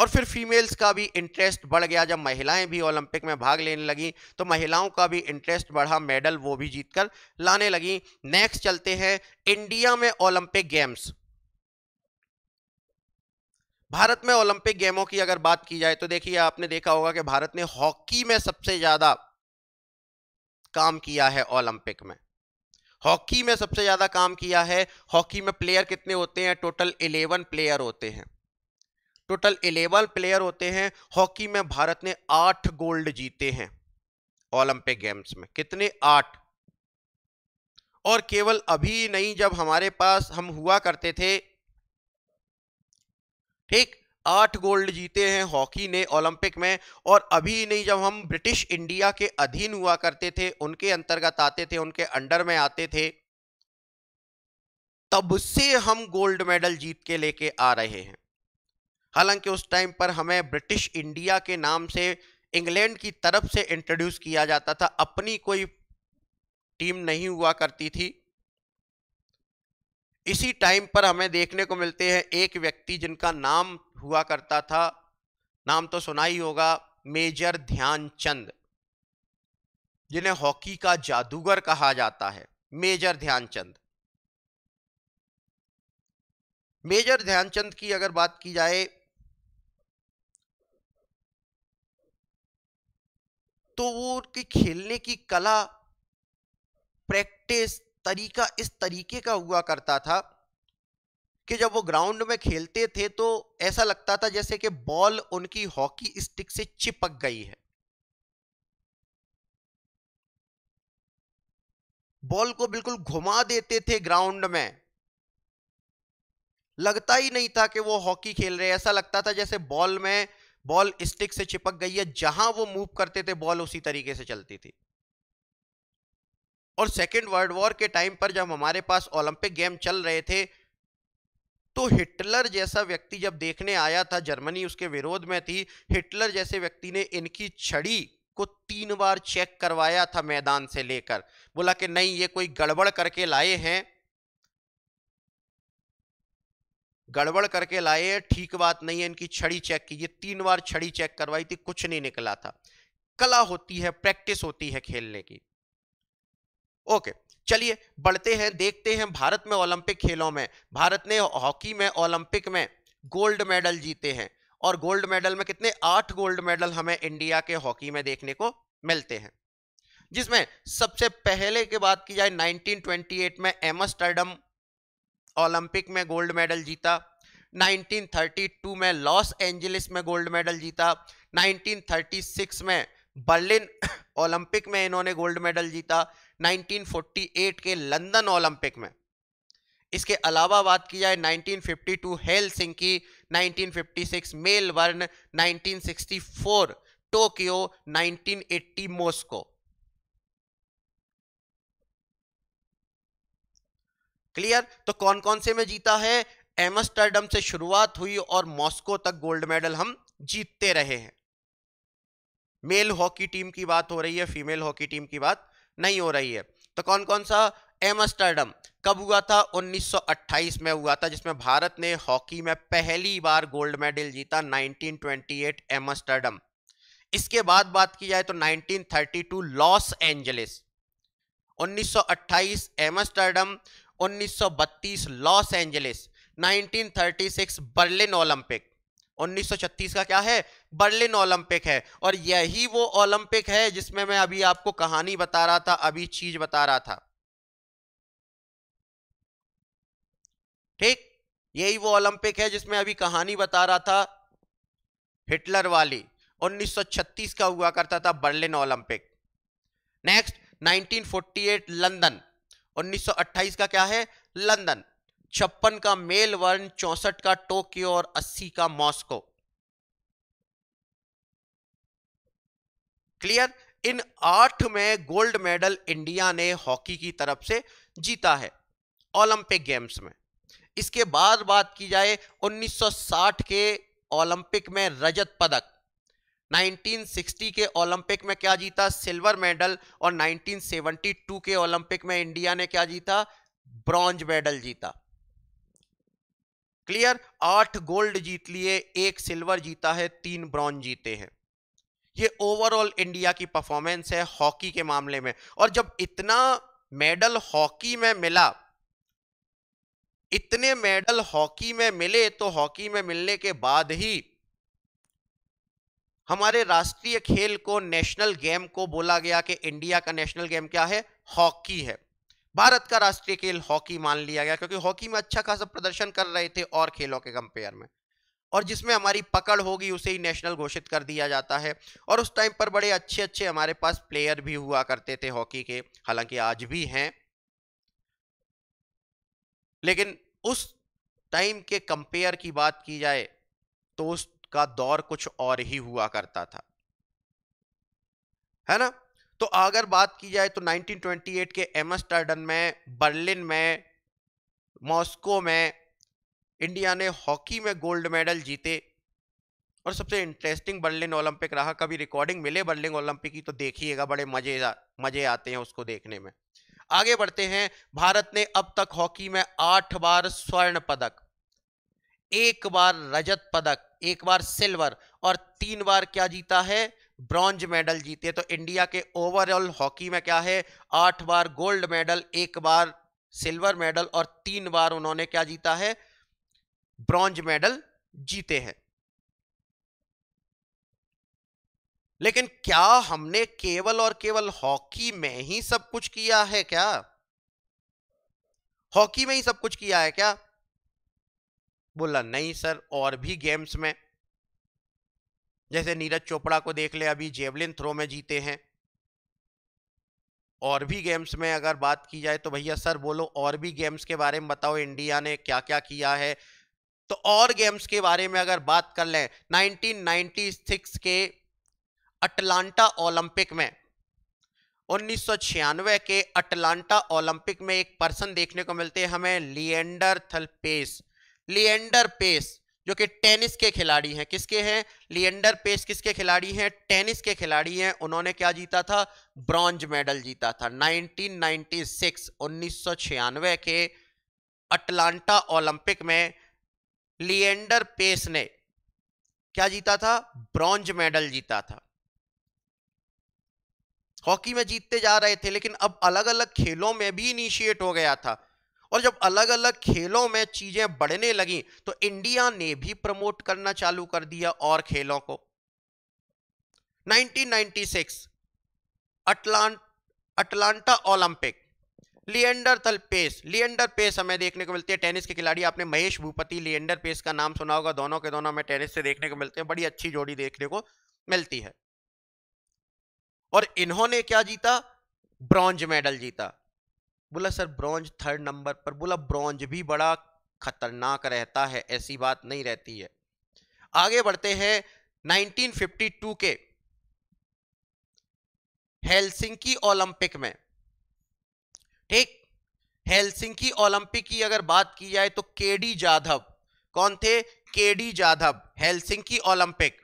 और फिर फीमेल्स का भी इंटरेस्ट बढ़ गया जब महिलाएं भी ओलंपिक में भाग लेने लगी तो महिलाओं का भी इंटरेस्ट बढ़ा मेडल वो भी जीतकर लाने लगी नेक्स्ट चलते हैं इंडिया में ओलंपिक गेम्स भारत में ओलंपिक गेमों की अगर बात की जाए तो देखिए आपने देखा होगा कि भारत ने हॉकी में सबसे ज्यादा काम किया है ओलंपिक में हॉकी में सबसे ज्यादा काम किया है हॉकी में प्लेयर कितने होते हैं टोटल इलेवन प्लेयर होते हैं टोटल इलेवन प्लेयर होते हैं हॉकी में भारत ने आठ गोल्ड जीते हैं ओलंपिक गेम्स में कितने आठ और केवल अभी नहीं जब हमारे पास हम हुआ करते थे ठीक आठ गोल्ड जीते हैं हॉकी ने ओलंपिक में और अभी नहीं जब हम ब्रिटिश इंडिया के अधीन हुआ करते थे उनके अंतर्गत आते थे उनके अंडर में आते थे तब से हम गोल्ड मेडल जीत के लेके आ रहे हैं हालांकि उस टाइम पर हमें ब्रिटिश इंडिया के नाम से इंग्लैंड की तरफ से इंट्रोड्यूस किया जाता था अपनी कोई टीम नहीं हुआ करती थी इसी टाइम पर हमें देखने को मिलते हैं एक व्यक्ति जिनका नाम हुआ करता था नाम तो सुना ही होगा मेजर ध्यानचंद जिन्हें हॉकी का जादूगर कहा जाता है मेजर ध्यानचंद मेजर ध्यानचंद की अगर बात की जाए तो वो उनकी खेलने की कला प्रैक्टिस तरीका इस तरीके का हुआ करता था कि जब वो ग्राउंड में खेलते थे तो ऐसा लगता था जैसे कि बॉल उनकी हॉकी स्टिक से चिपक गई है बॉल को बिल्कुल घुमा देते थे ग्राउंड में लगता ही नहीं था कि वो हॉकी खेल रहे ऐसा लगता था जैसे बॉल में बॉल स्टिक से चिपक गई है जहां वो मूव करते थे बॉल उसी तरीके से चलती थी और सेकेंड वर्ल्ड वॉर के टाइम पर जब हमारे पास ओलंपिक गेम चल रहे थे तो हिटलर जैसा व्यक्ति जब देखने आया था जर्मनी उसके विरोध में थी हिटलर जैसे व्यक्ति ने इनकी छड़ी को तीन बार चेक करवाया था मैदान से लेकर बोला कि नहीं ये कोई गड़बड़ करके लाए हैं गड़बड़ करके लाए हैं ठीक बात नहीं है इनकी छड़ी चेक कीजिए तीन बार छड़ी चेक करवाई थी कुछ नहीं निकला था कला होती है प्रैक्टिस होती है खेलने की ओके चलिए बढ़ते हैं देखते हैं भारत में ओलंपिक खेलों में भारत ने हॉकी में ओलंपिक में गोल्ड मेडल जीते हैं और गोल्ड मेडल में कितने आठ गोल्ड मेडल हमें इंडिया के हॉकी में देखने को मिलते हैं जिसमें सबसे पहले की बात की जाए 1928 में एमस्टर्डम ओलंपिक में गोल्ड मेडल जीता 1932 में लॉस एंजलिस में गोल्ड मेडल जीता 1936 में बर्लिन ओलंपिक में इन्होंने गोल्ड मेडल जीता 1948 के लंदन ओलंपिक में इसके अलावा बात की जाए 1952 Helsinki 1956 Melbourne 1964 Tokyo 1980 Moscow clear तो कौन कौन से में जीता है एमस्टरडम से शुरुआत हुई और मॉस्को तक गोल्ड मेडल हम जीतते रहे हैं मेल हॉकी टीम की बात हो रही है फीमेल हॉकी टीम की बात नहीं हो रही है तो कौन कौन सा एमस्टर्डम कब हुआ था 1928 में हुआ था जिसमें भारत ने हॉकी में पहली बार गोल्ड मेडल जीता 1928 एमस्टर्डम इसके बाद बात की जाए तो 1932 Los Angeles 1928 Amsterdam 1932 Los Angeles 1936 Berlin Olympic 1936 का क्या है बर्लिन ओलंपिक है और यही वो ओलंपिक है जिसमें मैं अभी आपको कहानी बता रहा था अभी चीज बता रहा था ठीक यही वो ओलंपिक है जिसमें अभी कहानी बता रहा था हिटलर वाली 1936 का हुआ करता था बर्लिन ओलंपिक नेक्स्ट 1948 लंदन 1928 का क्या है लंदन छप्पन का मेलबर्न चौसठ का टोक्यो और अस्सी का मॉस्को क्लियर इन आठ में गोल्ड मेडल इंडिया ने हॉकी की तरफ से जीता है ओलंपिक गेम्स में इसके बाद बात की जाए 1960 के ओलंपिक में रजत पदक 1960 के ओलंपिक में क्या जीता सिल्वर मेडल और 1972 के ओलंपिक में इंडिया ने क्या जीता ब्रॉन्ज मेडल जीता क्लियर आठ गोल्ड जीत लिए एक सिल्वर जीता है तीन ब्रॉन्ज जीते हैं ये ओवरऑल इंडिया की परफॉर्मेंस है हॉकी के मामले में और जब इतना मेडल हॉकी में मिला इतने मेडल हॉकी में मिले तो हॉकी में मिलने के बाद ही हमारे राष्ट्रीय खेल को नेशनल गेम को बोला गया कि इंडिया का नेशनल गेम क्या है हॉकी है भारत का राष्ट्रीय खेल हॉकी मान लिया गया क्योंकि हॉकी में अच्छा खासा प्रदर्शन कर रहे थे और खेलों के कंपेयर में और जिसमें हमारी पकड़ होगी उसे ही नेशनल घोषित कर दिया जाता है और उस टाइम पर बड़े अच्छे अच्छे हमारे पास प्लेयर भी हुआ करते थे हॉकी के हालांकि आज भी हैं लेकिन उस टाइम के कंपेयर की बात की जाए तो उसका दौर कुछ और ही हुआ करता था है ना तो अगर बात की जाए तो 1928 के एमस्टर्डन में बर्लिन में मॉस्को में इंडिया ने हॉकी में गोल्ड मेडल जीते और सबसे इंटरेस्टिंग बर्लिन ओलंपिक रहा कभी रिकॉर्डिंग मिले बर्लिन ओलंपिक की तो देखिएगा बड़े मजे मजे आते हैं उसको देखने में आगे बढ़ते हैं भारत ने अब तक हॉकी में आठ बार स्वर्ण पदक एक बार रजत पदक एक बार सिल्वर और तीन बार क्या जीता है ब्रॉन्ज मेडल जीते तो इंडिया के ओवरऑल हॉकी में क्या है आठ बार गोल्ड मेडल एक बार सिल्वर मेडल और तीन बार उन्होंने क्या जीता है ब्रॉन्ज मेडल जीते हैं लेकिन क्या हमने केवल और केवल हॉकी में ही सब कुछ किया है क्या हॉकी में ही सब कुछ किया है क्या बोला नहीं सर और भी गेम्स में जैसे नीरज चोपड़ा को देख ले अभी जेवलिन थ्रो में जीते हैं और भी गेम्स में अगर बात की जाए तो भैया सर बोलो और भी गेम्स के बारे में बताओ इंडिया ने क्या क्या किया है तो और गेम्स के बारे में अगर बात कर लें 1996 के अटलांटा ओलंपिक में उन्नीस के अटलांटा ओलंपिक में एक पर्सन देखने को मिलते हैं हमें लिएंडर थल पेस लिएंडर पेस जो कि टेनिस के खिलाड़ी हैं किसके हैं लियंडर पेस किसके खिलाड़ी हैं टेनिस के खिलाड़ी हैं उन्होंने क्या जीता था ब्रॉन्ज मेडल जीता था 1996 1996 के अटलांटा ओलंपिक में लियंडर पेस ने क्या जीता था ब्रॉन्ज मेडल जीता था हॉकी में जीतते जा रहे थे लेकिन अब अलग अलग खेलों में भी इनिशिएट हो गया था और जब अलग अलग खेलों में चीज़ें बढ़ने लगी तो इंडिया ने भी प्रमोट करना चालू कर दिया और खेलों को 1996 अटलांट अटलांटा ओलंपिक लिएंडर थल पेस लिएंडर पेस हमें देखने को मिलते हैं टेनिस के खिलाड़ी आपने महेश भूपति लिएंडर पेस का नाम सुना होगा दोनों के दोनों में टेनिस से देखने को मिलते हैं बड़ी अच्छी जोड़ी देखने को मिलती है और इन्होंने क्या जीता ब्रॉन्ज मेडल जीता बोला सर ब्रॉन्ज थर्ड नंबर पर बोला ब्रॉन्ज भी बड़ा खतरनाक रहता है ऐसी बात नहीं रहती है आगे बढ़ते हैं 1952 के हेलसिंकी ओलंपिक में ठीक हेलसिंकी ओलंपिक की अगर बात की जाए तो केडी जाधव कौन थे KD Jadhav Helsinki Olympic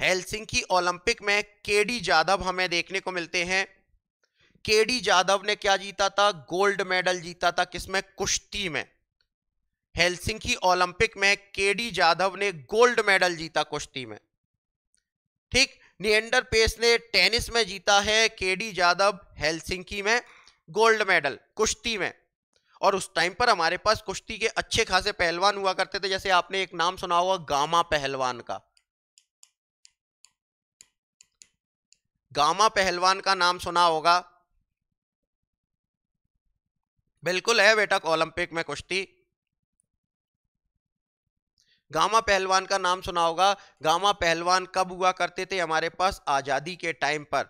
Helsinki Olympic में केडी जाधव हमें देखने को मिलते हैं केडी जाधव ने क्या जीता था गोल्ड मेडल जीता था किसमें कुश्ती में हेलसिंकी ओलंपिक में केडी जाधव ने गोल्ड मेडल जीता कुश्ती में ठीक नियंडर पेस ने टेनिस में जीता है केडी जाधव हेलसिंकी में गोल्ड मेडल कुश्ती में और उस टाइम पर हमारे पास कुश्ती के अच्छे खासे पहलवान हुआ करते थे जैसे आपने एक नाम सुना होगा गामा पहलवान का गामा पहलवान का नाम सुना होगा बिल्कुल है बेटा ओलंपिक में कुश्ती गामा पहलवान का नाम सुना होगा गामा पहलवान कब हुआ करते थे हमारे पास आज़ादी के टाइम पर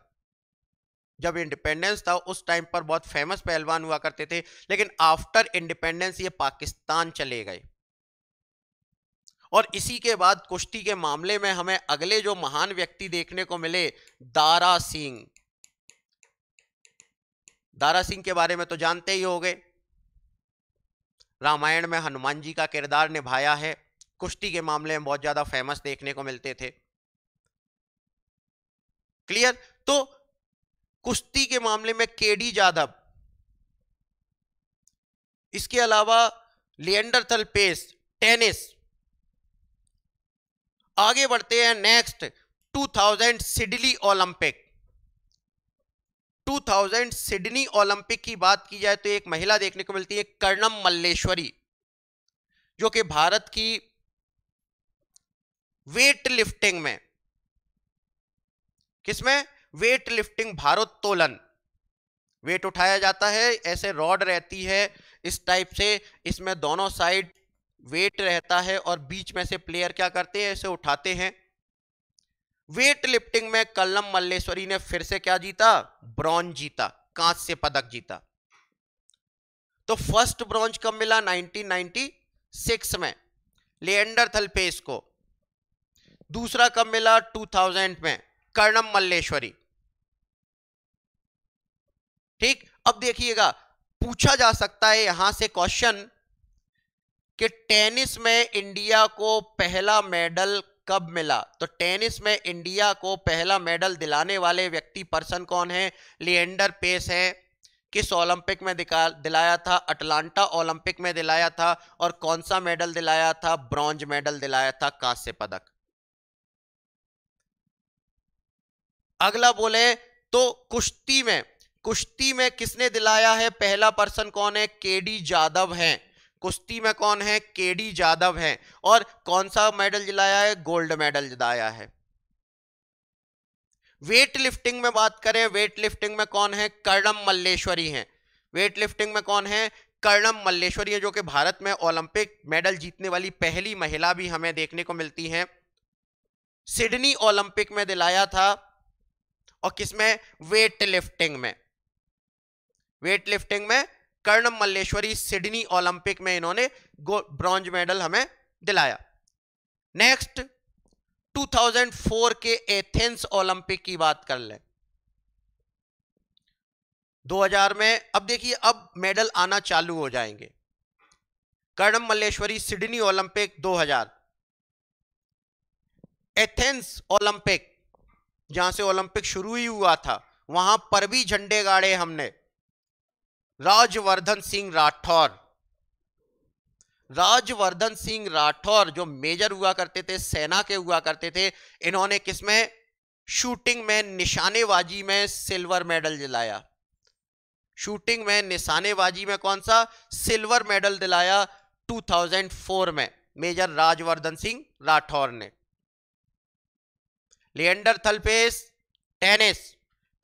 जब इंडिपेंडेंस था उस टाइम पर बहुत फेमस पहलवान हुआ करते थे लेकिन आफ्टर इंडिपेंडेंस ये पाकिस्तान चले गए और इसी के बाद कुश्ती के मामले में हमें अगले जो महान व्यक्ति देखने को मिले दारा सिंह दारा सिंह के बारे में तो जानते ही होंगे रामायण में हनुमान जी का किरदार निभाया है कुश्ती के मामले में बहुत ज्यादा फेमस देखने को मिलते थे क्लियर तो कुश्ती के मामले में केडी जाधव इसके अलावा लिएंडर पेस टेनिस आगे बढ़ते हैं next 2000 Sydney Olympic 2000 Sydney Olympic की बात की जाए तो एक महिला देखने को मिलती है कर्णम मल्लेश्वरी जो कि भारत की वेट लिफ्टिंग में किसमें वेट लिफ्टिंग भारोत्तोलन वेट उठाया जाता है ऐसे रॉड रहती है इस टाइप से इसमें दोनों साइड वेट रहता है और बीच में से प्लेयर क्या करते हैं इसे उठाते हैं वेट लिफ्टिंग में कल्लम मल्लेश्वरी ने फिर से क्या जीता ब्रॉन्ज जीता से पदक जीता तो फर्स्ट ब्रॉन्ज कब मिला 1996 में लिएंडर थलपेस को दूसरा कब मिला 2000 में कर्णम मल्लेश्वरी ठीक अब देखिएगा पूछा जा सकता है यहां से क्वेश्चन कि टेनिस में इंडिया को पहला मेडल कब मिला तो टेनिस में इंडिया को पहला मेडल दिलाने वाले व्यक्ति पर्सन कौन है लिएंडर पेस है किस ओलंपिक में दिखा दिलाया था अटलांटा ओलंपिक में दिलाया था और कौन सा मेडल दिलाया था ब्रॉन्ज मेडल दिलाया था कांस्य पदक अगला बोले तो कुश्ती में कुश्ती में किसने दिलाया है पहला पर्सन कौन है केडी जादव है कुश्ती में कौन है केडी यादव है और कौन सा मेडल जिलाया है गोल्ड मेडल जिलाया है वेट लिफ्टिंग में बात करें वेट लिफ्टिंग में कौन है कर्णम मल्लेश्वरी है वेट लिफ्टिंग में कौन है कर्णम मल्लेश्वरी है जो कि भारत में ओलंपिक मेडल जीतने वाली पहली महिला भी हमें देखने को मिलती है सिडनी ओलंपिक में दिलाया था और किसमें वेट लिफ्टिंग में वेट लिफ्टिंग में कर्णम मल्लेश्वरी सिडनी ओलंपिक में इन्होंने ब्रॉन्ज मेडल हमें दिलाया नेक्स्ट 2004 के एथेंस ओलंपिक की बात कर लें 2000 में अब देखिए अब मेडल आना चालू हो जाएंगे Karnam Malleswari Sydney Olympic 2000 Athens Olympic जहां से ओलंपिक शुरू ही हुआ था वहां पर भी झंडे गाड़े हमने राजवर्धन सिंह राठौर राजवर्धन सिंह राठौर जो मेजर हुआ करते थे सेना के हुआ करते थे इन्होंने किसमें शूटिंग में निशानेबाजी में सिल्वर मेडल दिलाया शूटिंग में निशानेबाजी में कौन सा सिल्वर मेडल दिलाया 2004 में मेजर राजवर्धन सिंह राठौर ने Leander Paes tennis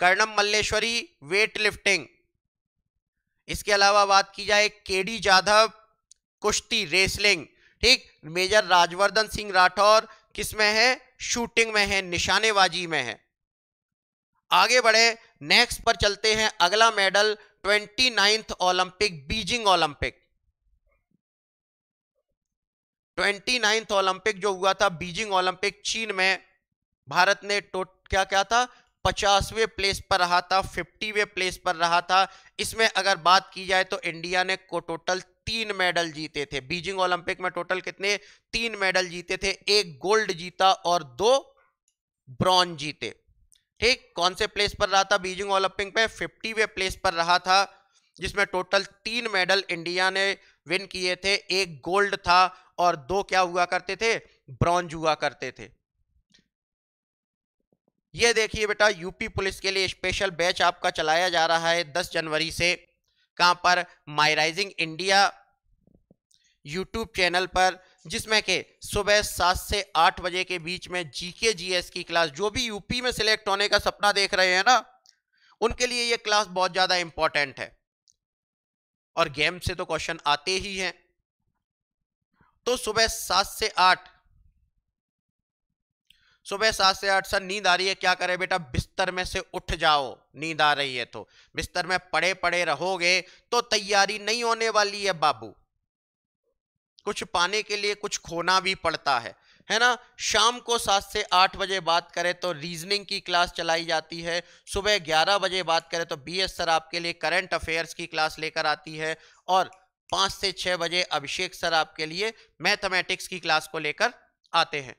Karnam Malleswari weightlifting इसके अलावा बात की जाए केडी जाधव कुश्ती रेसलिंग ठीक मेजर राजवर्धन सिंह राठौर किस में है शूटिंग में है निशानेबाजी में है आगे बढ़े नेक्स्ट पर चलते हैं अगला medal twenty ninth Olympic Beijing Olympic twenty ninth Olympic जो हुआ था बीजिंग ओलंपिक चीन में भारत ने टोट क्या क्या था पचासवें प्लेस पर रहा था फिफ्टीवें प्लेस पर रहा था इसमें अगर बात की जाए तो इंडिया ने को टोटल तीन मेडल जीते थे बीजिंग ओलंपिक में टोटल कितने तीन मेडल जीते थे एक गोल्ड जीता और दो ब्रॉन्ज जीते ठीक कौन से प्लेस पर रहा था बीजिंग ओलंपिक में फिफ्टीवें प्लेस पर रहा था जिसमें टोटल तीन मेडल इंडिया ने विन किए थे एक गोल्ड था और दो क्या हुआ करते थे ब्रॉन्ज हुआ करते थे ये देखिए बेटा यूपी पुलिस के लिए स्पेशल बैच आपका चलाया जा रहा है 10 जनवरी से कहाँ पर my rising India YouTube channel पर जिसमें के सुबह सात से आठ बजे के बीच में जीके जीएस की क्लास जो भी यूपी में सिलेक्ट होने का सपना देख रहे हैं ना उनके लिए ये क्लास बहुत ज़्यादा इंपॉर्टेंट है और गेम से तो क्वेश्चन आते ही हैं तो सुबह सात से आठ सुबह सात से आठ सर नींद आ रही है क्या करें बेटा बिस्तर में से उठ जाओ नींद आ रही है तो बिस्तर में पड़े पड़े रहोगे तो तैयारी नहीं होने वाली है बाबू कुछ पाने के लिए कुछ खोना भी पड़ता है है ना शाम को सात से आठ बजे बात करें तो रीजनिंग की क्लास चलाई जाती है सुबह ग्यारह बजे बात करें तो बी एस सर आपके लिए करंट अफेयर्स की क्लास लेकर आती है और पाँच से छः बजे अभिषेक सर आपके लिए मैथमेटिक्स की क्लास को लेकर आते हैं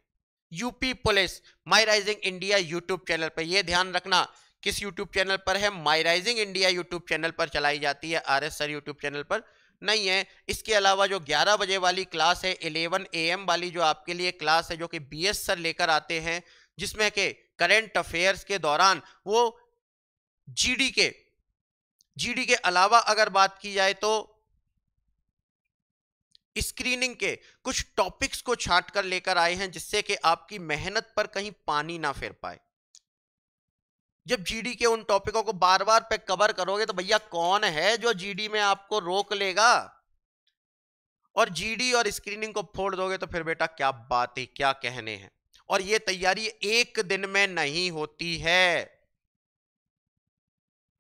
UP police my rising India YouTube channel पर यह ध्यान रखना किस यूट्यूब चैनल पर है my rising India YouTube channel पर चलाई जाती है R S sir YouTube channel पर नहीं है इसके अलावा जो 11 बजे वाली क्लास है 11 एम वाली जो आपके लिए क्लास है जो कि बी एस सर लेकर आते हैं जिसमें के करेंट अफेयर्स के दौरान वो जी डी के जी डी के अलावा अगर बात की जाए तो स्क्रीनिंग के कुछ टॉपिक्स को छाट कर लेकर आए हैं जिससे कि आपकी मेहनत पर कहीं पानी ना फेर पाए जब जीडी के उन टॉपिकों को बार बार पे कवर करोगे तो भैया कौन है जो जीडी में आपको रोक लेगा और जीडी और स्क्रीनिंग को फोड़ दोगे तो फिर बेटा क्या बात है क्या कहने हैं और ये तैयारी एक दिन में नहीं होती है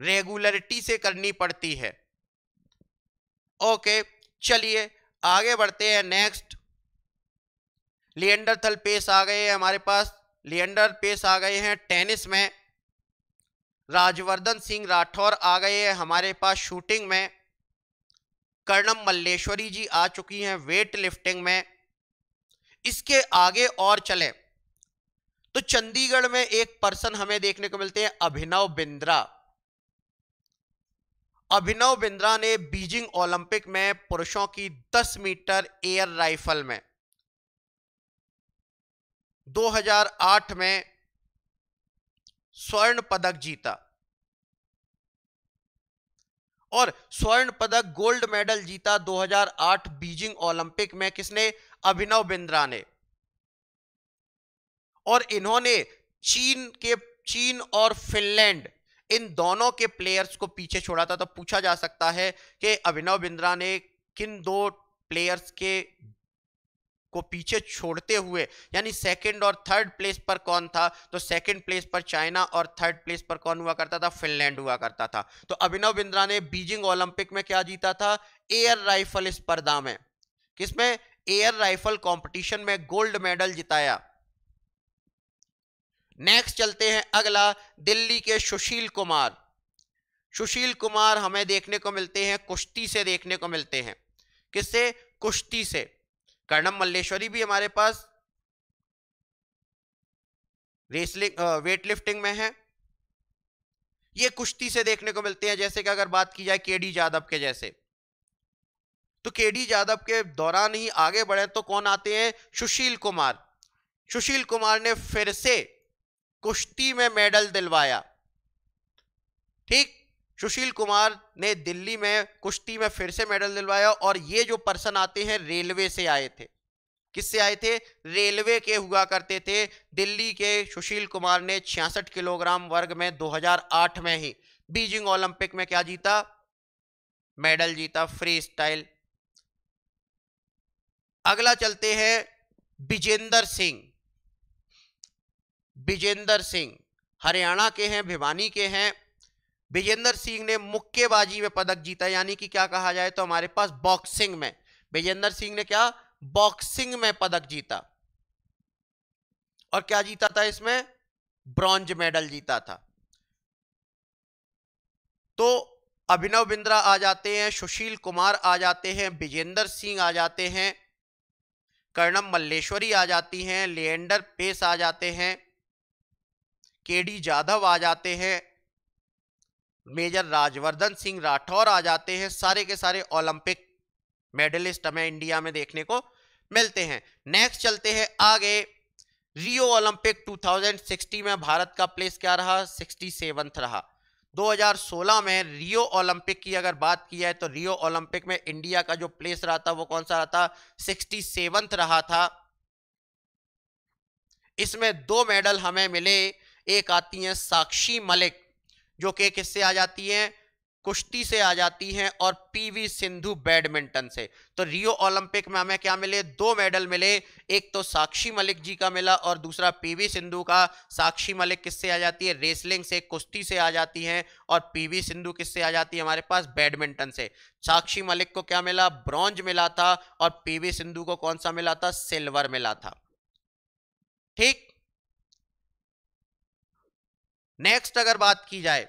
रेगुलरिटी से करनी पड़ती है ओके चलिए आगे बढ़ते हैं नेक्स्ट लिएंडर थल पेस आ गए हैं हमारे पास लिएंडर पेस आ गए हैं टेनिस में राजवर्धन सिंह राठौर आ गए हैं हमारे पास शूटिंग में कर्णम मल्लेश्वरी जी आ चुकी हैं वेट लिफ्टिंग में इसके आगे और चले तो चंडीगढ़ में एक पर्सन हमें देखने को मिलते हैं अभिनव बिंद्रा अभिनव बिंद्रा ने बीजिंग ओलंपिक में पुरुषों की 10 मीटर एयर राइफल में 2008 में स्वर्ण पदक जीता और स्वर्ण पदक गोल्ड मेडल जीता 2008 बीजिंग ओलंपिक में किसने अभिनव बिंद्रा ने और इन्होंने चीन के चीन और फिनलैंड इन दोनों के प्लेयर्स को पीछे छोड़ा था तो पूछा जा सकता है कि अभिनव बिंद्रा ने किन दो प्लेयर्स के को पीछे छोड़ते हुए यानी सेकंड और थर्ड प्लेस पर कौन था तो सेकंड प्लेस पर चाइना और थर्ड प्लेस पर कौन हुआ करता था फिनलैंड हुआ करता था तो अभिनव बिंद्रा ने बीजिंग ओलंपिक में क्या जीता था एयर राइफल स्पर्धा में किसमें एयर राइफल कंपटीशन में गोल्ड मेडल जिताया नेक्स्ट चलते हैं अगला दिल्ली के सुशील कुमार सुशील कुमार हमें देखने को मिलते हैं कुश्ती से देखने को मिलते हैं किससे कुश्ती से कर्णम मल्लेश्वरी भी हमारे पास रेसलिंग वेट लिफ्टिंग में है ये कुश्ती से देखने को मिलते हैं जैसे कि अगर बात की जाए केडी यादव के जैसे तो केडी यादव के दौरान ही आगे बढ़े तो कौन आते हैं सुशील कुमार सुशील कुमार ने फिर से कुश्ती में मेडल दिलवाया ठीक सुशील कुमार ने दिल्ली में कुश्ती में फिर से मेडल दिलवाया और ये जो पर्सन आते हैं रेलवे से आए थे किससे आए थे रेलवे के हुआ करते थे दिल्ली के सुशील कुमार ने छियासठ किलोग्राम वर्ग में 2008 में ही बीजिंग ओलंपिक में क्या जीता मेडल जीता फ्री स्टाइल अगला चलते हैं बिजेंदर सिंह विजेंद्र सिंह हरियाणा के हैं भिवानी के हैं विजेंद्र सिंह ने मुक्केबाजी में पदक जीता यानी कि क्या कहा जाए तो हमारे पास बॉक्सिंग में विजेंद्र सिंह ने क्या बॉक्सिंग में पदक जीता और क्या जीता था इसमें ब्रॉन्ज मेडल जीता था तो अभिनव बिंद्रा आ जाते हैं सुशील कुमार आ जाते हैं विजेंद्र सिंह आ जाते हैं कर्णम मल्लेश्वरी आ जाती हैं लिएंडर पेस आ जाते हैं के डी जाधव आ जाते हैं मेजर राजवर्धन सिंह राठौर आ जाते हैं सारे के सारे ओलंपिक मेडलिस्ट हमें इंडिया में देखने को मिलते हैं नेक्स्ट चलते हैं आगे रियो ओलंपिक 2060 में भारत का प्लेस क्या रहा सिक्सटी सेवंथ रहा 2016 में रियो ओलंपिक की अगर बात की जाए तो रियो ओलंपिक में इंडिया का जो प्लेस रहा था वो कौन सा रहा था सिक्सटी सेवंथ रहा था इसमें दो मेडल हमें मिले एक आती हैं साक्षी मलिक जो कि किससे आ जाती हैं कुश्ती से आ जाती हैं और पीवी सिंधु बैडमिंटन से तो रियो ओलंपिक में हमें क्या मिले दो मेडल मिले एक तो साक्षी मलिक जी का मिला और दूसरा पीवी सिंधु का साक्षी मलिक किससे आ जाती है रेसलिंग से कुश्ती से आ जाती हैं और पीवी सिंधु किससे आ जाती है हमारे पास बैडमिंटन से साक्षी मलिक को क्या मिला ब्रॉन्ज मिला था और पी सिंधु को कौन सा मिला था सिल्वर मिला था ठीक नेक्स्ट अगर बात की जाए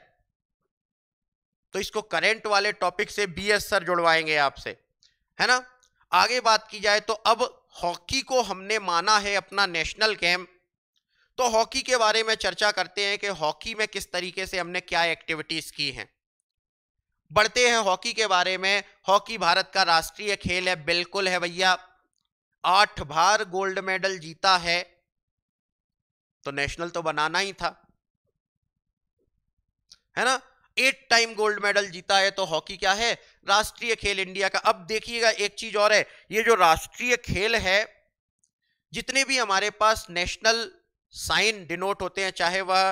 तो इसको करेंट वाले टॉपिक से बी एस सर जुड़वाएंगे आपसे है ना आगे बात की जाए तो अब हॉकी को हमने माना है अपना नेशनल गेम तो हॉकी के बारे में चर्चा करते हैं कि हॉकी में किस तरीके से हमने क्या एक्टिविटीज की हैं बढ़ते हैं हॉकी के बारे में हॉकी भारत का राष्ट्रीय खेल है बिल्कुल है भैया आठ बार गोल्ड मेडल जीता है तो नेशनल तो बनाना ही था है ना एट टाइम गोल्ड मेडल जीता है तो हॉकी क्या है राष्ट्रीय खेल इंडिया का अब देखिएगा एक चीज और है ये जो राष्ट्रीय खेल है जितने भी हमारे पास नेशनल साइन डिनोट होते हैं चाहे वह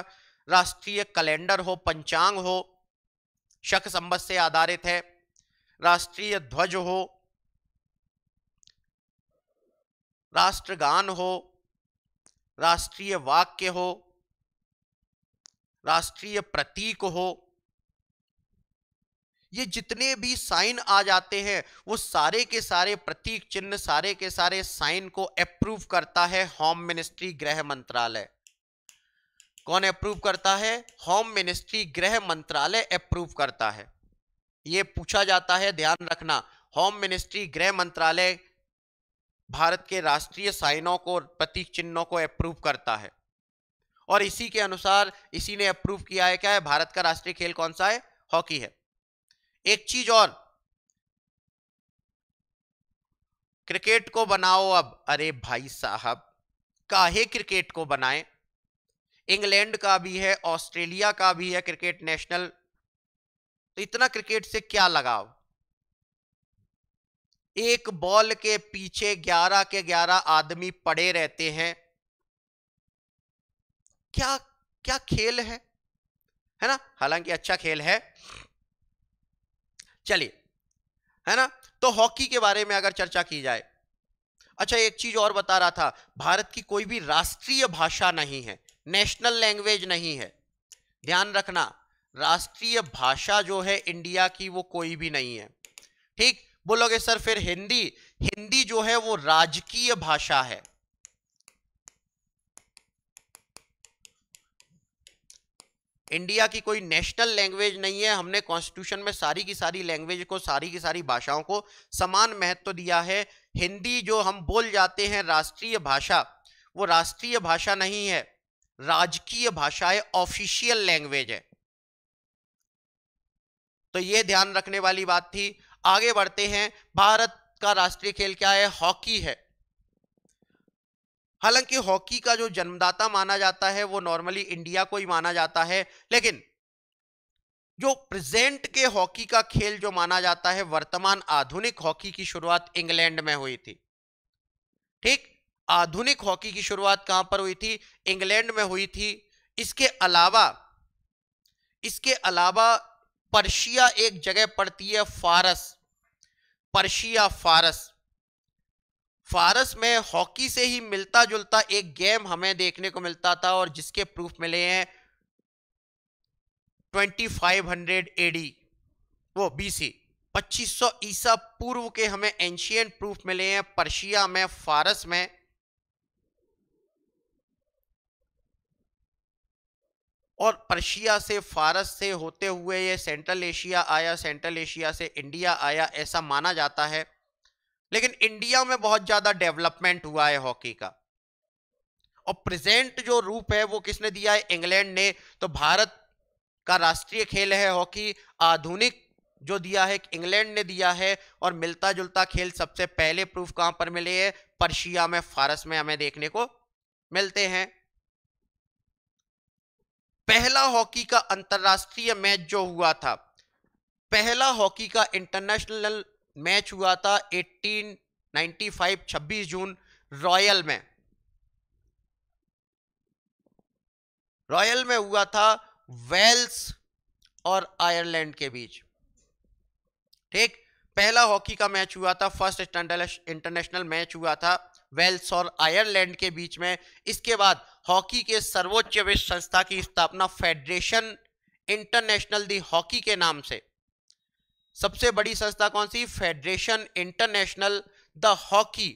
राष्ट्रीय कैलेंडर हो पंचांग हो शक संबत से आधारित है राष्ट्रीय ध्वज हो राष्ट्रगान हो राष्ट्रीय वाक्य हो राष्ट्रीय प्रतीक हो ये जितने भी साइन आ जाते हैं वो सारे के सारे प्रतीक चिन्ह सारे के सारे साइन को अप्रूव करता है होम मिनिस्ट्री गृह मंत्रालय कौन अप्रूव करता है होम मिनिस्ट्री गृह मंत्रालय अप्रूव करता है ये पूछा जाता है ध्यान रखना होम मिनिस्ट्री गृह मंत्रालय भारत के राष्ट्रीय साइनों को प्रतीक चिन्हों को अप्रूव करता है और इसी के अनुसार इसी ने अप्रूव किया है क्या है भारत का राष्ट्रीय खेल कौन सा है हॉकी है एक चीज और क्रिकेट को बनाओ अब अरे भाई साहब काहे क्रिकेट को बनाए इंग्लैंड का भी है ऑस्ट्रेलिया का भी है क्रिकेट नेशनल तो इतना क्रिकेट से क्या लगाव एक बॉल के पीछे 11 के 11 आदमी पड़े रहते हैं क्या क्या खेल है है ना हालांकि अच्छा खेल है चलिए है ना तो हॉकी के बारे में अगर चर्चा की जाए अच्छा एक चीज और बता रहा था भारत की कोई भी राष्ट्रीय भाषा नहीं है नेशनल लैंग्वेज नहीं है ध्यान रखना राष्ट्रीय भाषा जो है इंडिया की वो कोई भी नहीं है ठीक बोलोगे सर फिर हिंदी हिंदी जो है वो राजकीय भाषा है इंडिया की कोई नेशनल लैंग्वेज नहीं है हमने कॉन्स्टिट्यूशन में सारी की सारी लैंग्वेज को सारी की सारी भाषाओं को समान महत्व दिया है हिंदी जो हम बोल जाते हैं राष्ट्रीय भाषा वो राष्ट्रीय भाषा नहीं है राजकीय भाषा है ऑफिशियल लैंग्वेज है तो ये ध्यान रखने वाली बात थी आगे बढ़ते हैं भारत का राष्ट्रीय खेल क्या है हॉकी है हालांकि हॉकी का जो जन्मदाता माना जाता है वो नॉर्मली इंडिया को ही माना जाता है लेकिन जो प्रेजेंट के हॉकी का खेल जो माना जाता है वर्तमान आधुनिक हॉकी की शुरुआत इंग्लैंड में हुई थी ठीक आधुनिक हॉकी की शुरुआत कहां पर हुई थी इंग्लैंड में हुई थी इसके अलावा इसके अलावा पर्शिया एक जगह पड़ती है फारस पर्शिया फारस फारस में हॉकी से ही मिलता जुलता एक गेम हमें देखने को मिलता था और जिसके प्रूफ मिले हैं 2500 एडी वो बीसी 2500 ईसा पूर्व के हमें एंशियन प्रूफ मिले हैं पर्शिया में फारस में और पर्शिया से फारस से होते हुए ये सेंट्रल एशिया आया सेंट्रल एशिया से इंडिया आया ऐसा माना जाता है लेकिन इंडिया में बहुत ज्यादा डेवलपमेंट हुआ है हॉकी का और प्रेजेंट जो रूप है वो किसने दिया है इंग्लैंड ने तो भारत का राष्ट्रीय खेल है हॉकी आधुनिक जो दिया है इंग्लैंड ने दिया है और मिलता जुलता खेल सबसे पहले प्रूफ कहां पर मिले है पर्शिया में फारस में हमें देखने को मिलते हैं पहला हॉकी का अंतरराष्ट्रीय मैच जो हुआ था पहला हॉकी का इंटरनेशनल मैच हुआ था 1895 26 जून रॉयल में रॉयल में हुआ था वेल्स और आयरलैंड के बीच ठीक पहला हॉकी का मैच हुआ था फर्स्ट इंटरनेशनल मैच हुआ था वेल्स और आयरलैंड के बीच में इसके बाद हॉकी के सर्वोच्च विश्व संस्था की स्थापना फेडरेशन इंटरनेशनल दी हॉकी के नाम से सबसे बड़ी संस्था कौन सी फेडरेशन इंटरनेशनल द हॉकी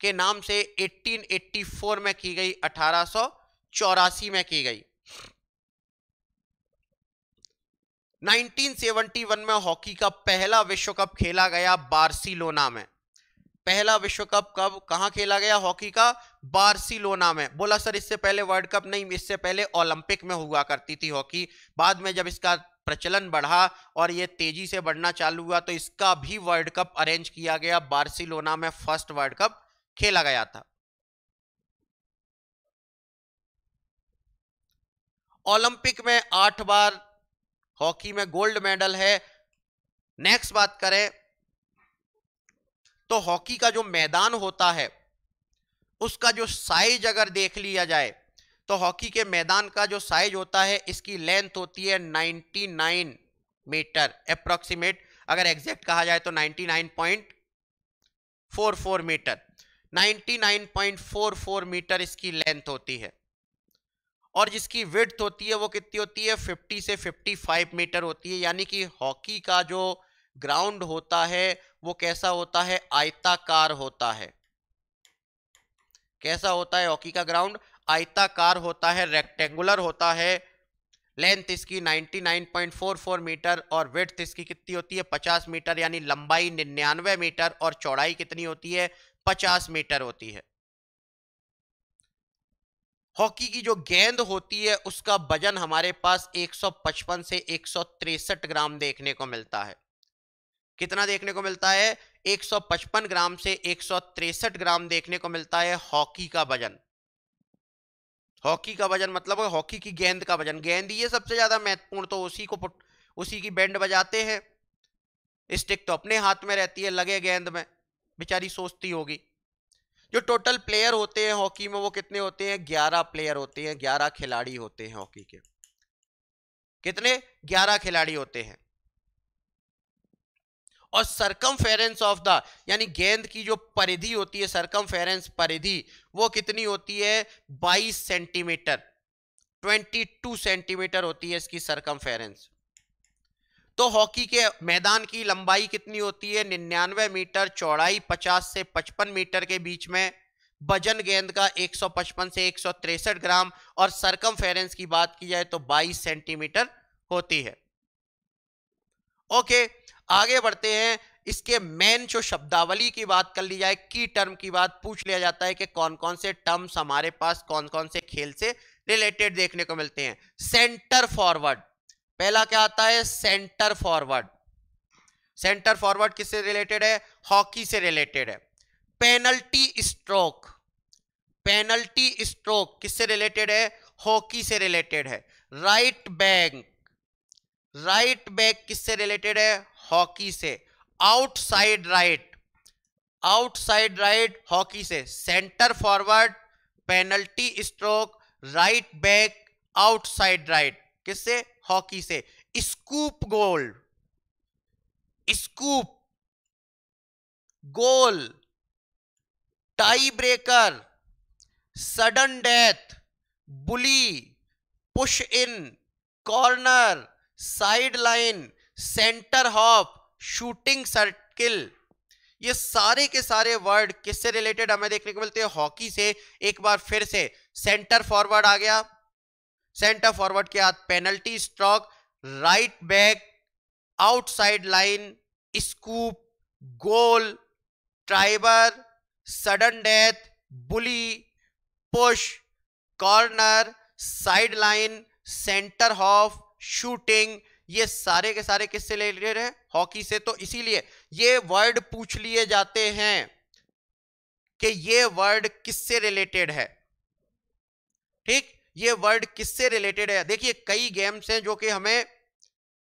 के नाम से 1884 में की गई अठारह में की गई 1971 में हॉकी का पहला विश्व कप खेला गया बार्सिलोना में पहला विश्व कप कब कहा खेला गया हॉकी का बार्सिलोना में बोला सर इससे पहले वर्ल्ड कप नहीं इससे पहले ओलंपिक में हुआ करती थी हॉकी बाद में जब इसका प्रचलन बढ़ा और ये तेजी से बढ़ना चालू हुआ तो इसका भी वर्ल्ड कप अरेंज किया गया बार्सिलोना में फर्स्ट वर्ल्ड कप खेला गया था ओलंपिक में आठ बार हॉकी में गोल्ड मेडल है नेक्स्ट बात करें तो हॉकी का जो मैदान होता है उसका जो साइज अगर देख लिया जाए तो हॉकी के मैदान का जो साइज होता है इसकी लेंथ होती है 99 मीटर अप्रोक्सीमेट अगर एग्जैक्ट कहा जाए तो 99.44 मीटर 99.44 मीटर इसकी लेंथ होती है और जिसकी विड्थ होती है वो कितनी होती है 50 से 55 मीटर होती है यानी कि हॉकी का जो ग्राउंड होता है वो कैसा होता है आयताकार होता है कैसा होता है हॉकी का ग्राउंड आयताकार होता है रेक्टेंगुलर होता है लेंथ इसकी 99.44 मीटर और वेथ इसकी कितनी होती है 50 मीटर यानी लंबाई 99 मीटर और चौड़ाई कितनी होती है 50 मीटर होती है हॉकी की जो गेंद होती है उसका वजन हमारे पास 155 से एक ग्राम देखने को मिलता है कितना देखने को मिलता है 155 ग्राम से एक ग्राम देखने को मिलता है हॉकी का वजन हॉकी का वजन मतलब हॉकी की गेंद का वजन गेंद ये सबसे ज्यादा महत्वपूर्ण तो उसी को उसी की बैंड बजाते हैं स्टिक तो अपने हाथ में रहती है लगे गेंद में बेचारी सोचती होगी जो टोटल प्लेयर होते हैं हॉकी में वो कितने होते हैं ग्यारह प्लेयर होते हैं ग्यारह खिलाड़ी होते हैं हॉकी के कितने ग्यारह खिलाड़ी होते हैं और सरकम फेरेंस ऑफ द यानी गेंद की जो परिधि होती है सरकम फेरेंस परिधि वो कितनी होती है 22 सेंटीमीटर 22 सेंटीमीटर होती है इसकी सरकम फेरेंस तो हॉकी के मैदान की लंबाई कितनी होती है निन्यानवे मीटर चौड़ाई 50 से 55 मीटर के बीच में वजन गेंद का 155 से एक ग्राम और सरकम फेरेंस की बात की जाए तो 22 सेंटीमीटर होती है ओके okay. आगे बढ़ते हैं इसके मेन जो शब्दावली की बात कर ली जाए की टर्म की बात पूछ लिया जाता है कि कौन कौन से टर्म्स हमारे पास कौन कौन से खेल से रिलेटेड देखने को मिलते हैं सेंटर फॉरवर्ड पहला क्या आता है सेंटर फॉरवर्ड सेंटर फॉरवर्ड किससे रिलेटेड है हॉकी से रिलेटेड है पेनल्टी स्ट्रोक पेनल्टी स्ट्रोक किससे रिलेटेड है हॉकी से रिलेटेड है राइट बैंक राइट बैक किससे रिलेटेड है हॉकी से outside right outside right hockey से centre forward penalty stroke right back outside right किससे हॉकी से scoop goal scoop goal tiebreaker sudden death bully push in corner sideline centre half shooting circle ये सारे के सारे word किससे related हमें देखने को मिलते हैं हॉकी से एक बार फिर से सेंटर फॉरवर्ड आ गया सेंटर फॉरवर्ड के बाद penalty stroke right back outside line scoop goal tiebreaker sudden death bully push corner sideline centre half shooting ये सारे के सारे किससे रिलेटेड है हॉकी से तो इसीलिए ये वर्ड पूछ लिए जाते हैं कि ये वर्ड किससे रिलेटेड है ठीक ये वर्ड किससे रिलेटेड है देखिए कई गेम्स हैं जो कि हमें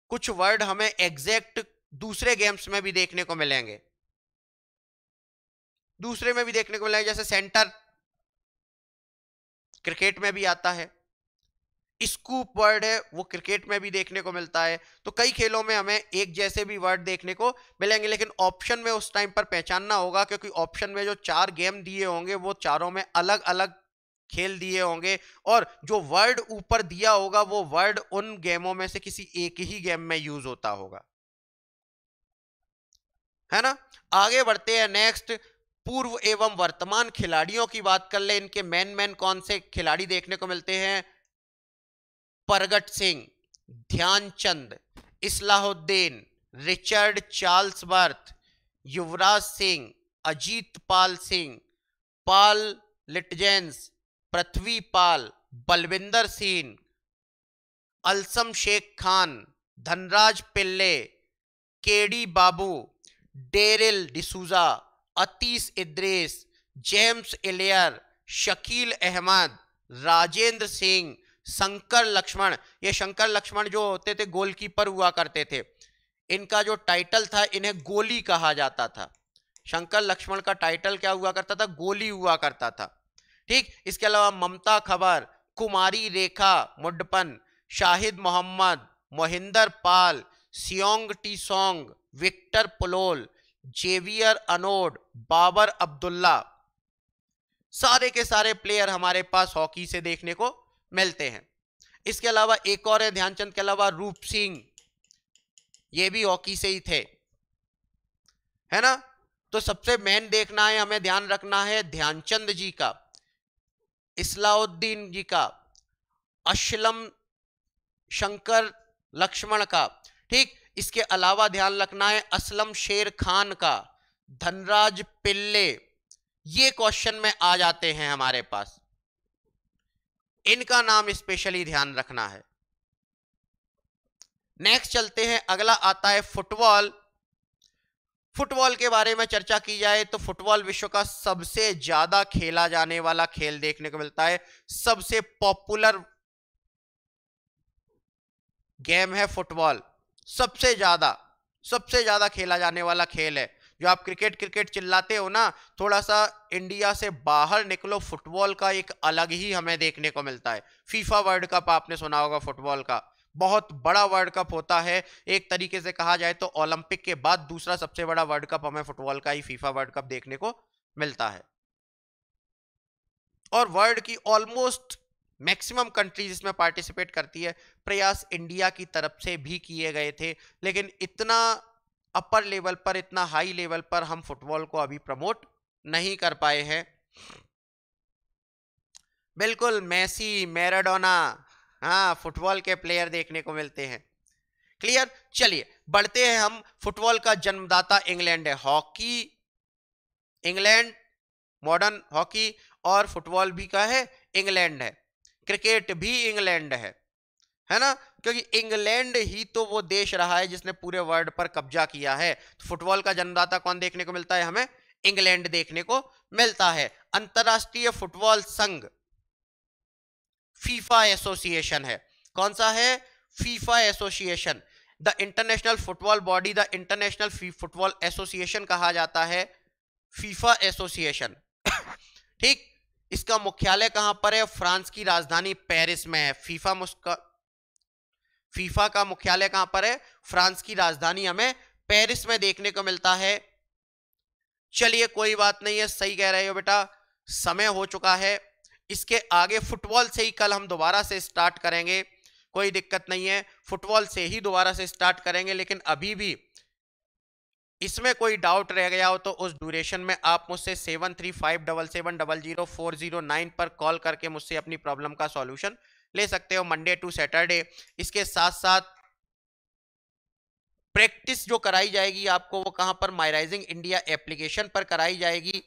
कुछ वर्ड हमें एग्जैक्ट दूसरे गेम्स में भी देखने को मिलेंगे दूसरे में भी देखने को मिलेंगे जैसे सेंटर क्रिकेट में भी आता है स्कूप वर्ड है वो क्रिकेट में भी देखने को मिलता है तो कई खेलों में हमें एक जैसे भी वर्ड देखने को मिलेंगे लेकिन ऑप्शन में उस टाइम पर पहचानना होगा क्योंकि ऑप्शन में जो चार गेम दिए होंगे वो चारों में अलग अलग खेल दिए होंगे और जो वर्ड ऊपर दिया होगा वो वर्ड उन गेमों में से किसी एक ही गेम में यूज होता होगा है ना आगे बढ़ते हैं नेक्स्ट पूर्व एवं वर्तमान खिलाड़ियों की बात कर ले इनके मैन मैन कौन से खिलाड़ी देखने को मिलते हैं परगट सिंह ध्यानचंद इस्लाहुद्दीन रिचर्ड चार्ल्स बर्थ युवराज सिंह अजीत पाल सिंह पाल लिटजेंस पृथ्वी पाल बलविंदर सिंह अलसम शेख खान धनराज पिल्ले केडी बाबू डेरिल डिसूजा अतीस इद्रेस जेम्स इलेयर शकील अहमद राजेंद्र सिंह शंकर लक्ष्मण ये शंकर लक्ष्मण जो होते थे गोलकीपर हुआ करते थे इनका जो टाइटल था इन्हें गोली कहा जाता था शंकर लक्ष्मण का टाइटल क्या हुआ करता था गोली हुआ करता था ठीक इसके अलावा ममता खबर कुमारी रेखा मुडपन शाहिद मोहम्मद मोहिंदर पाल सियोंग टी सोंग विक्टर पलोल जेवियर अनोड बाबर अब्दुल्ला सारे के सारे प्लेयर हमारे पास हॉकी से देखने को मिलते हैं इसके अलावा एक और है ध्यानचंद के अलावा रूप सिंह ये भी हॉकी से ही थे है ना तो सबसे मेन देखना है हमें ध्यान रखना है ध्यानचंद जी का इसलाउद्दीन जी का अश्लम शंकर लक्ष्मण का ठीक इसके अलावा ध्यान रखना है असलम शेर खान का धनराज पिल्ले ये क्वेश्चन में आ जाते हैं हमारे पास इनका नाम स्पेशली ध्यान रखना है नेक्स्ट चलते हैं अगला आता है फुटबॉल फुटबॉल के बारे में चर्चा की जाए तो फुटबॉल विश्व का सबसे ज्यादा खेला जाने वाला खेल देखने को मिलता है सबसे पॉपुलर गेम है फुटबॉल सबसे ज्यादा सबसे ज्यादा खेला जाने वाला खेल है जो आप क्रिकेट क्रिकेट चिल्लाते हो ना थोड़ा सा इंडिया से बाहर निकलो फुटबॉल का एक अलग ही हमें देखने को मिलता है फीफा वर्ल्ड कप आपने सुना होगा फुटबॉल का बहुत बड़ा वर्ल्ड कप होता है एक तरीके से कहा जाए तो ओलंपिक के बाद दूसरा सबसे बड़ा वर्ल्ड कप हमें फुटबॉल का ही फीफा वर्ल्ड कप देखने को मिलता है और वर्ल्ड की ऑलमोस्ट मैक्सिमम कंट्रीज इसमें पार्टिसिपेट करती है प्रयास इंडिया की तरफ से भी किए गए थे लेकिन इतना अपर लेवल पर इतना हाई लेवल पर हम फुटबॉल को अभी प्रमोट नहीं कर पाए हैं बिल्कुल मैसी मैराडोना हाँ फुटबॉल के प्लेयर देखने को मिलते हैं क्लियर चलिए बढ़ते हैं हम फुटबॉल का जन्मदाता इंग्लैंड है हॉकी इंग्लैंड मॉडर्न हॉकी और फुटबॉल भी का है इंग्लैंड है क्रिकेट भी इंग्लैंड है है ना क्योंकि इंग्लैंड ही तो वो देश रहा है जिसने पूरे वर्ल्ड पर कब्जा किया है तो फुटबॉल का जन्मदाता कौन देखने को मिलता है हमें इंग्लैंड देखने को मिलता है अंतरराष्ट्रीय फुटबॉल संघ फीफा एसोसिएशन है कौन सा है FIFA association the international football body the international football association कहा जाता है फीफा एसोसिएशन ठीक इसका मुख्यालय कहां पर है फ्रांस की राजधानी पेरिस में है फीफा फीफा का मुख्यालय कहां पर है फ्रांस की राजधानी हमें पेरिस में देखने को मिलता है चलिए कोई बात नहीं है सही कह रहे हो बेटा समय हो चुका है इसके आगे फुटबॉल से ही कल हम दोबारा से स्टार्ट करेंगे कोई दिक्कत नहीं है फुटबॉल से ही दोबारा से स्टार्ट करेंगे लेकिन अभी भी इसमें कोई डाउट रह गया हो तो उस ड्यूरेशन में आप मुझसे seven three five double seven double zero four zero nine पर कॉल करके मुझसे अपनी प्रॉब्लम का सॉल्यूशन ले सकते हो मंडे टू सैटरडे इसके साथ साथ प्रैक्टिस जो कराई जाएगी आपको वो कहाँ पर माई राइजिंग इंडिया एप्लीकेशन पर कराई जाएगी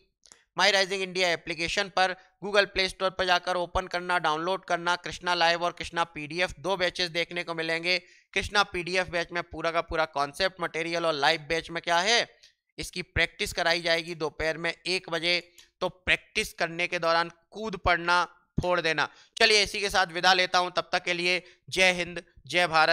माई राइजिंग इंडिया एप्लीकेशन पर गूगल प्ले स्टोर पर जाकर ओपन करना डाउनलोड करना कृष्णा लाइव और कृष्णा पीडीएफ दो बैचेस देखने को मिलेंगे कृष्णा पीडीएफ बैच में पूरा का पूरा कॉन्सेप्ट मटेरियल और लाइव बैच में क्या है इसकी प्रैक्टिस कराई जाएगी दोपहर में एक बजे तो प्रैक्टिस करने के दौरान कूद पड़ना फोड़ देना चलिए इसी के साथ विदा लेता हूं तब तक के लिए जय हिंद जय भारत